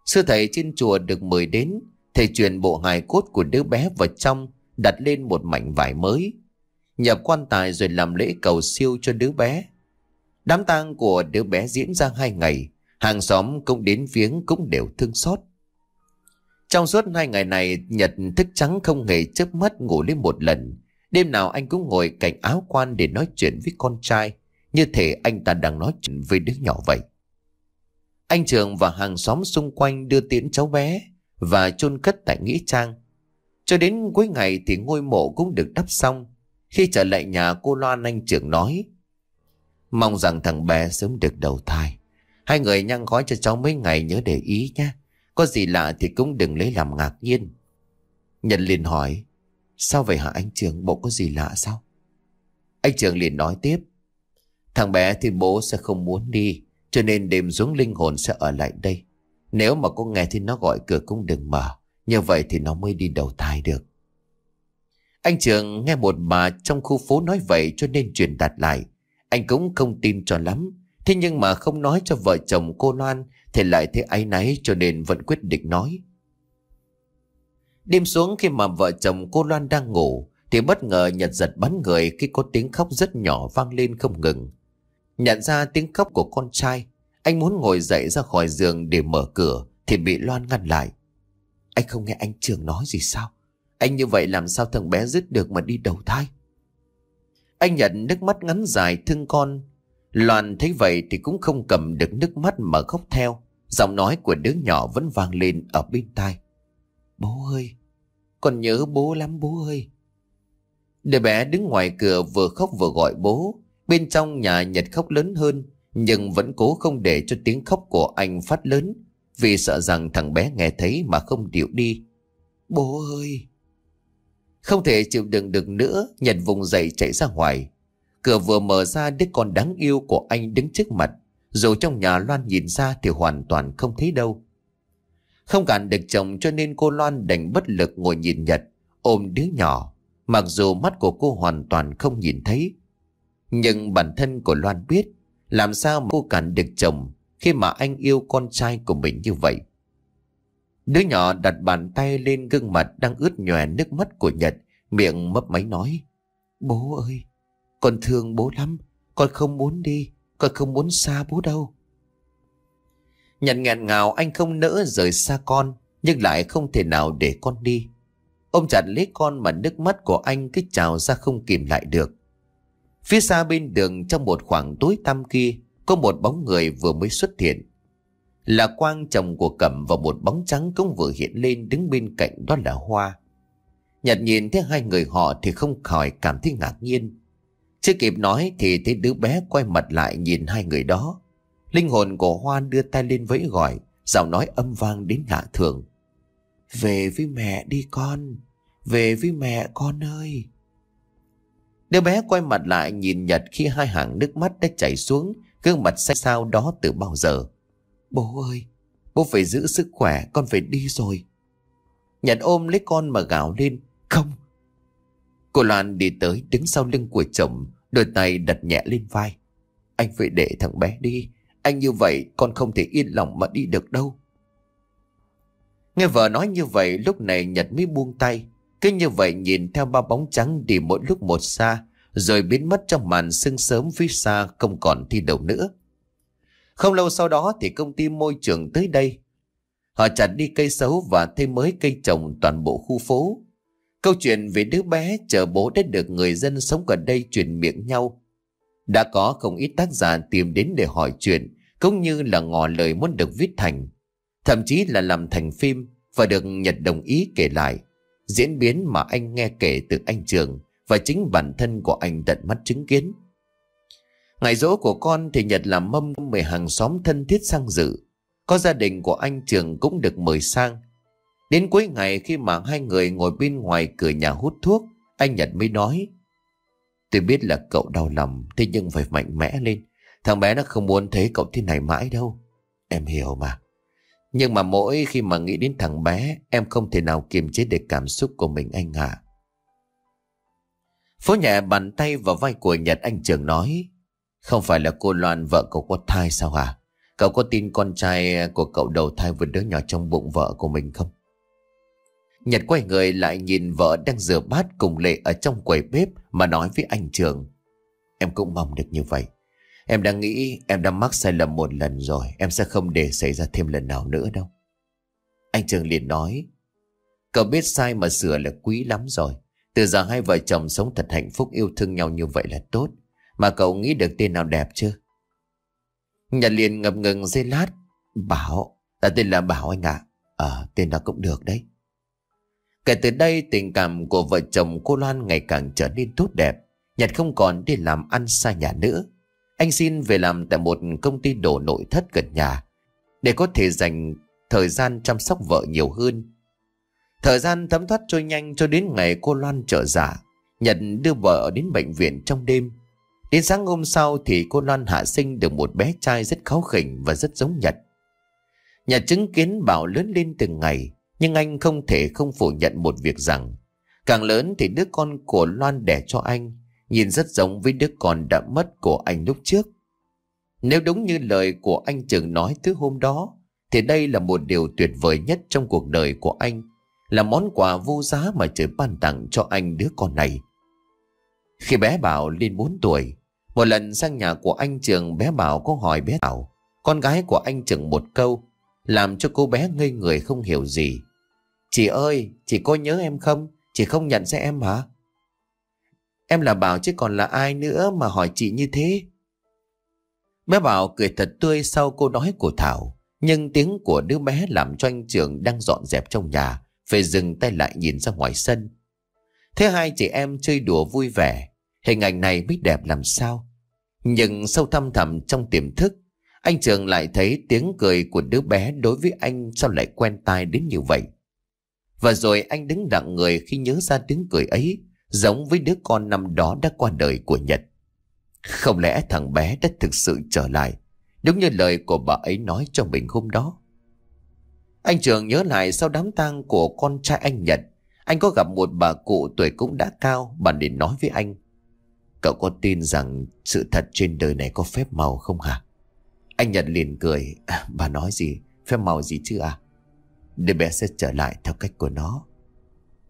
Sư thầy trên chùa được mời đến, thầy truyền bộ hài cốt của đứa bé vào trong, đặt lên một mảnh vải mới. Nhập quan tài rồi làm lễ cầu siêu cho đứa bé. Đám tang của đứa bé diễn ra hai ngày, hàng xóm cũng đến viếng cũng đều thương xót. Trong suốt hai ngày này, Nhật thức trắng không hề chớp mắt ngủ lên một lần. Đêm nào anh cũng ngồi cạnh áo quan để nói chuyện với con trai, như thể anh ta đang nói chuyện với đứa nhỏ vậy. Anh Trường và hàng xóm xung quanh đưa tiễn cháu bé và chôn cất tại Nghĩa Trang. Cho đến cuối ngày thì ngôi mộ cũng được đắp xong. Khi trở lại nhà cô Loan anh Trường nói Mong rằng thằng bé sớm được đầu thai. Hai người nhăn gói cho cháu mấy ngày nhớ để ý nhé. Có gì lạ thì cũng đừng lấy làm ngạc nhiên Nhân liền hỏi Sao vậy hả anh Trường Bộ có gì lạ sao Anh Trường liền nói tiếp Thằng bé thì bố sẽ không muốn đi Cho nên đêm xuống linh hồn sẽ ở lại đây Nếu mà có nghe thì nó gọi cửa cũng đừng mở Như vậy thì nó mới đi đầu thai được Anh Trường nghe một bà trong khu phố nói vậy cho nên truyền đạt lại Anh cũng không tin cho lắm Thế nhưng mà không nói cho vợ chồng cô Loan Thì lại thấy áy náy cho nên vẫn quyết định nói Đêm xuống khi mà vợ chồng cô Loan đang ngủ Thì bất ngờ nhật giật bắn người khi có tiếng khóc rất nhỏ vang lên không ngừng Nhận ra tiếng khóc của con trai Anh muốn ngồi dậy ra khỏi giường để mở cửa Thì bị Loan ngăn lại Anh không nghe anh Trường nói gì sao Anh như vậy làm sao thằng bé dứt được mà đi đầu thai Anh nhận nước mắt ngắn dài thương con Loan thấy vậy thì cũng không cầm được nước mắt mà khóc theo. Giọng nói của đứa nhỏ vẫn vang lên ở bên tai. Bố ơi, con nhớ bố lắm bố ơi. Đứa bé đứng ngoài cửa vừa khóc vừa gọi bố. Bên trong nhà Nhật khóc lớn hơn, nhưng vẫn cố không để cho tiếng khóc của anh phát lớn, vì sợ rằng thằng bé nghe thấy mà không điệu đi. Bố ơi! Không thể chịu đựng được nữa, Nhật vùng dậy chạy ra ngoài. Cửa vừa mở ra đứa con đáng yêu của anh đứng trước mặt. Dù trong nhà Loan nhìn ra thì hoàn toàn không thấy đâu. Không cản được chồng cho nên cô Loan đành bất lực ngồi nhìn Nhật, ôm đứa nhỏ. Mặc dù mắt của cô hoàn toàn không nhìn thấy. Nhưng bản thân của Loan biết làm sao mà cô cản được chồng khi mà anh yêu con trai của mình như vậy. Đứa nhỏ đặt bàn tay lên gương mặt đang ướt nhòe nước mắt của Nhật, miệng mấp máy nói. Bố ơi, con thương bố lắm Con không muốn đi Con không muốn xa bố đâu Nhận nghẹn ngào anh không nỡ rời xa con Nhưng lại không thể nào để con đi Ông chặt lấy con mà nước mắt của anh cứ trào ra không kìm lại được Phía xa bên đường trong một khoảng tối tăm kia Có một bóng người vừa mới xuất hiện Là quang chồng của Cẩm và một bóng trắng cũng vừa hiện lên đứng bên cạnh đó là Hoa Nhật nhìn thấy hai người họ thì không khỏi cảm thấy ngạc nhiên chưa kịp nói thì thấy đứa bé quay mặt lại nhìn hai người đó. Linh hồn của Hoan đưa tay lên vẫy gọi, giọng nói âm vang đến lạ thường. Về với mẹ đi con, về với mẹ con ơi. Đứa bé quay mặt lại nhìn Nhật khi hai hàng nước mắt đã chảy xuống, gương mặt xanh sao đó từ bao giờ. Bố ơi, bố phải giữ sức khỏe, con phải đi rồi. Nhật ôm lấy con mà gào lên, không. Cô Loan đi tới đứng sau lưng của chồng, Đôi tay đặt nhẹ lên vai Anh phải để thằng bé đi Anh như vậy con không thể yên lòng mà đi được đâu Nghe vợ nói như vậy lúc này Nhật mới buông tay Cứ như vậy nhìn theo ba bóng trắng đi mỗi lúc một xa Rồi biến mất trong màn sương sớm phía xa không còn thi đầu nữa Không lâu sau đó thì công ty môi trường tới đây Họ chặt đi cây xấu và thêm mới cây trồng toàn bộ khu phố Câu chuyện về đứa bé chờ bố đã được người dân sống gần đây truyền miệng nhau. Đã có không ít tác giả tìm đến để hỏi chuyện, cũng như là ngỏ lời muốn được viết thành. Thậm chí là làm thành phim và được Nhật đồng ý kể lại. Diễn biến mà anh nghe kể từ anh Trường và chính bản thân của anh tận mắt chứng kiến. Ngày dỗ của con thì Nhật làm mâm mời hàng xóm thân thiết sang dự. Có gia đình của anh Trường cũng được mời sang – Đến cuối ngày khi mà hai người ngồi bên ngoài cửa nhà hút thuốc, anh Nhật mới nói. Tôi biết là cậu đau lòng, thế nhưng phải mạnh mẽ lên. Thằng bé nó không muốn thấy cậu thế này mãi đâu. Em hiểu mà. Nhưng mà mỗi khi mà nghĩ đến thằng bé, em không thể nào kiềm chế được cảm xúc của mình anh hả? À. Phố nhẹ bàn tay vào vai của Nhật anh Trường nói. Không phải là cô Loan vợ cậu có thai sao hả? À? Cậu có tin con trai của cậu đầu thai với đứa nhỏ trong bụng vợ của mình không? Nhật quay người lại nhìn vợ đang rửa bát cùng Lệ ở trong quầy bếp mà nói với anh Trường. Em cũng mong được như vậy. Em đang nghĩ em đã mắc sai lầm một lần rồi. Em sẽ không để xảy ra thêm lần nào nữa đâu. Anh Trường liền nói. Cậu biết sai mà sửa là quý lắm rồi. Từ giờ hai vợ chồng sống thật hạnh phúc yêu thương nhau như vậy là tốt. Mà cậu nghĩ được tên nào đẹp chưa? Nhật liền ngập ngừng dây lát. Bảo, ta à, tên là Bảo anh ạ. Ờ, tên đó cũng được đấy. Kể từ đây tình cảm của vợ chồng cô Loan ngày càng trở nên tốt đẹp. Nhật không còn đi làm ăn xa nhà nữa. Anh xin về làm tại một công ty đồ nội thất gần nhà để có thể dành thời gian chăm sóc vợ nhiều hơn. Thời gian thấm thoát trôi nhanh cho đến ngày cô Loan trở giả. Nhật đưa vợ đến bệnh viện trong đêm. Đến sáng hôm sau thì cô Loan hạ sinh được một bé trai rất kháu khỉnh và rất giống Nhật. Nhật chứng kiến Bảo lớn lên từng ngày. Nhưng anh không thể không phủ nhận một việc rằng Càng lớn thì đứa con của Loan đẻ cho anh Nhìn rất giống với đứa con đã mất của anh lúc trước Nếu đúng như lời của anh Trường nói thứ hôm đó Thì đây là một điều tuyệt vời nhất trong cuộc đời của anh Là món quà vô giá mà trời ban tặng cho anh đứa con này Khi bé Bảo lên 4 tuổi Một lần sang nhà của anh Trường bé Bảo có hỏi bé Bảo Con gái của anh Trường một câu làm cho cô bé ngây người không hiểu gì. Chị ơi, chị có nhớ em không? Chị không nhận ra em hả? Em là Bảo chứ còn là ai nữa mà hỏi chị như thế? Bé Bảo cười thật tươi sau câu nói của Thảo. Nhưng tiếng của đứa bé làm cho anh trường đang dọn dẹp trong nhà. Phải dừng tay lại nhìn ra ngoài sân. Thế hai chị em chơi đùa vui vẻ. Hình ảnh này biết đẹp làm sao? Nhưng sâu thăm thẳm trong tiềm thức anh Trường lại thấy tiếng cười của đứa bé đối với anh sao lại quen tai đến như vậy. Và rồi anh đứng đặng người khi nhớ ra tiếng cười ấy, giống với đứa con năm đó đã qua đời của Nhật. Không lẽ thằng bé đã thực sự trở lại, đúng như lời của bà ấy nói cho mình hôm đó. Anh Trường nhớ lại sau đám tang của con trai anh Nhật, anh có gặp một bà cụ tuổi cũng đã cao, bà liền nói với anh. Cậu có tin rằng sự thật trên đời này có phép màu không hả? Anh Nhật liền cười à, Bà nói gì Phép màu gì chứ à để bé sẽ trở lại theo cách của nó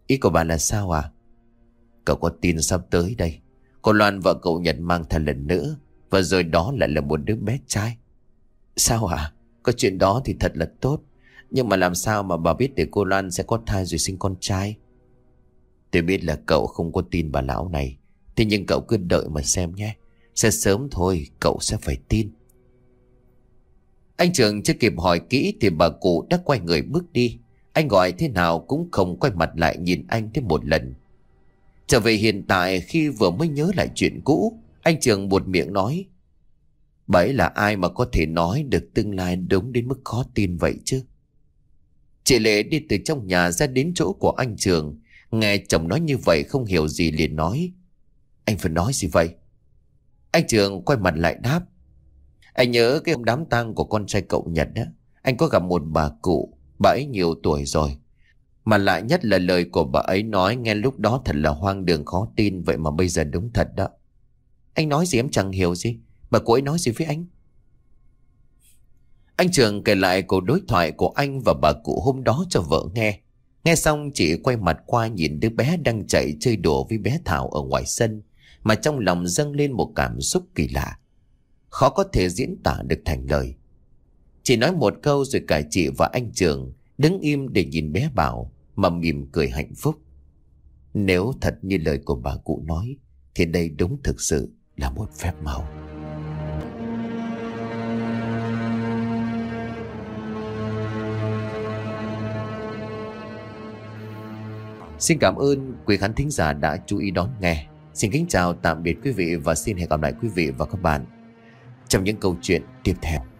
Ý của bà là sao à Cậu có tin sắp tới đây Cô Loan và cậu Nhật mang thai lần nữa Và rồi đó lại là một đứa bé trai Sao à? Có chuyện đó thì thật là tốt Nhưng mà làm sao mà bà biết để cô Loan sẽ có thai rồi sinh con trai Tôi biết là cậu không có tin bà lão này Thế nhưng cậu cứ đợi mà xem nhé Sẽ sớm thôi cậu sẽ phải tin anh Trường chưa kịp hỏi kỹ thì bà cụ đã quay người bước đi. Anh gọi thế nào cũng không quay mặt lại nhìn anh thêm một lần. Trở về hiện tại khi vừa mới nhớ lại chuyện cũ, anh Trường buột miệng nói. Bà ấy là ai mà có thể nói được tương lai đúng đến mức khó tin vậy chứ? Chị Lệ đi từ trong nhà ra đến chỗ của anh Trường, nghe chồng nói như vậy không hiểu gì liền nói. Anh phải nói gì vậy? Anh Trường quay mặt lại đáp. Anh nhớ cái hôm đám tang của con trai cậu Nhật đó Anh có gặp một bà cụ Bà ấy nhiều tuổi rồi Mà lạ nhất là lời của bà ấy nói Nghe lúc đó thật là hoang đường khó tin Vậy mà bây giờ đúng thật đó Anh nói gì em chẳng hiểu gì Bà cụ ấy nói gì với anh Anh Trường kể lại cuộc đối thoại của anh Và bà cụ hôm đó cho vợ nghe Nghe xong chị quay mặt qua nhìn đứa bé đang chạy chơi đùa với bé Thảo ở ngoài sân mà trong lòng dâng lên một cảm xúc kỳ lạ khó có thể diễn tả được thành lời. Chỉ nói một câu rồi cả chị và anh trưởng đứng im để nhìn bé Bảo mà mỉm cười hạnh phúc. Nếu thật như lời của bà cụ nói thì đây đúng thực sự là một phép màu. Xin cảm ơn quý khán thính giả đã chú ý đón nghe. Xin kính chào tạm biệt quý vị và xin hẹn gặp lại quý vị và các bạn trong những câu chuyện tiếp theo.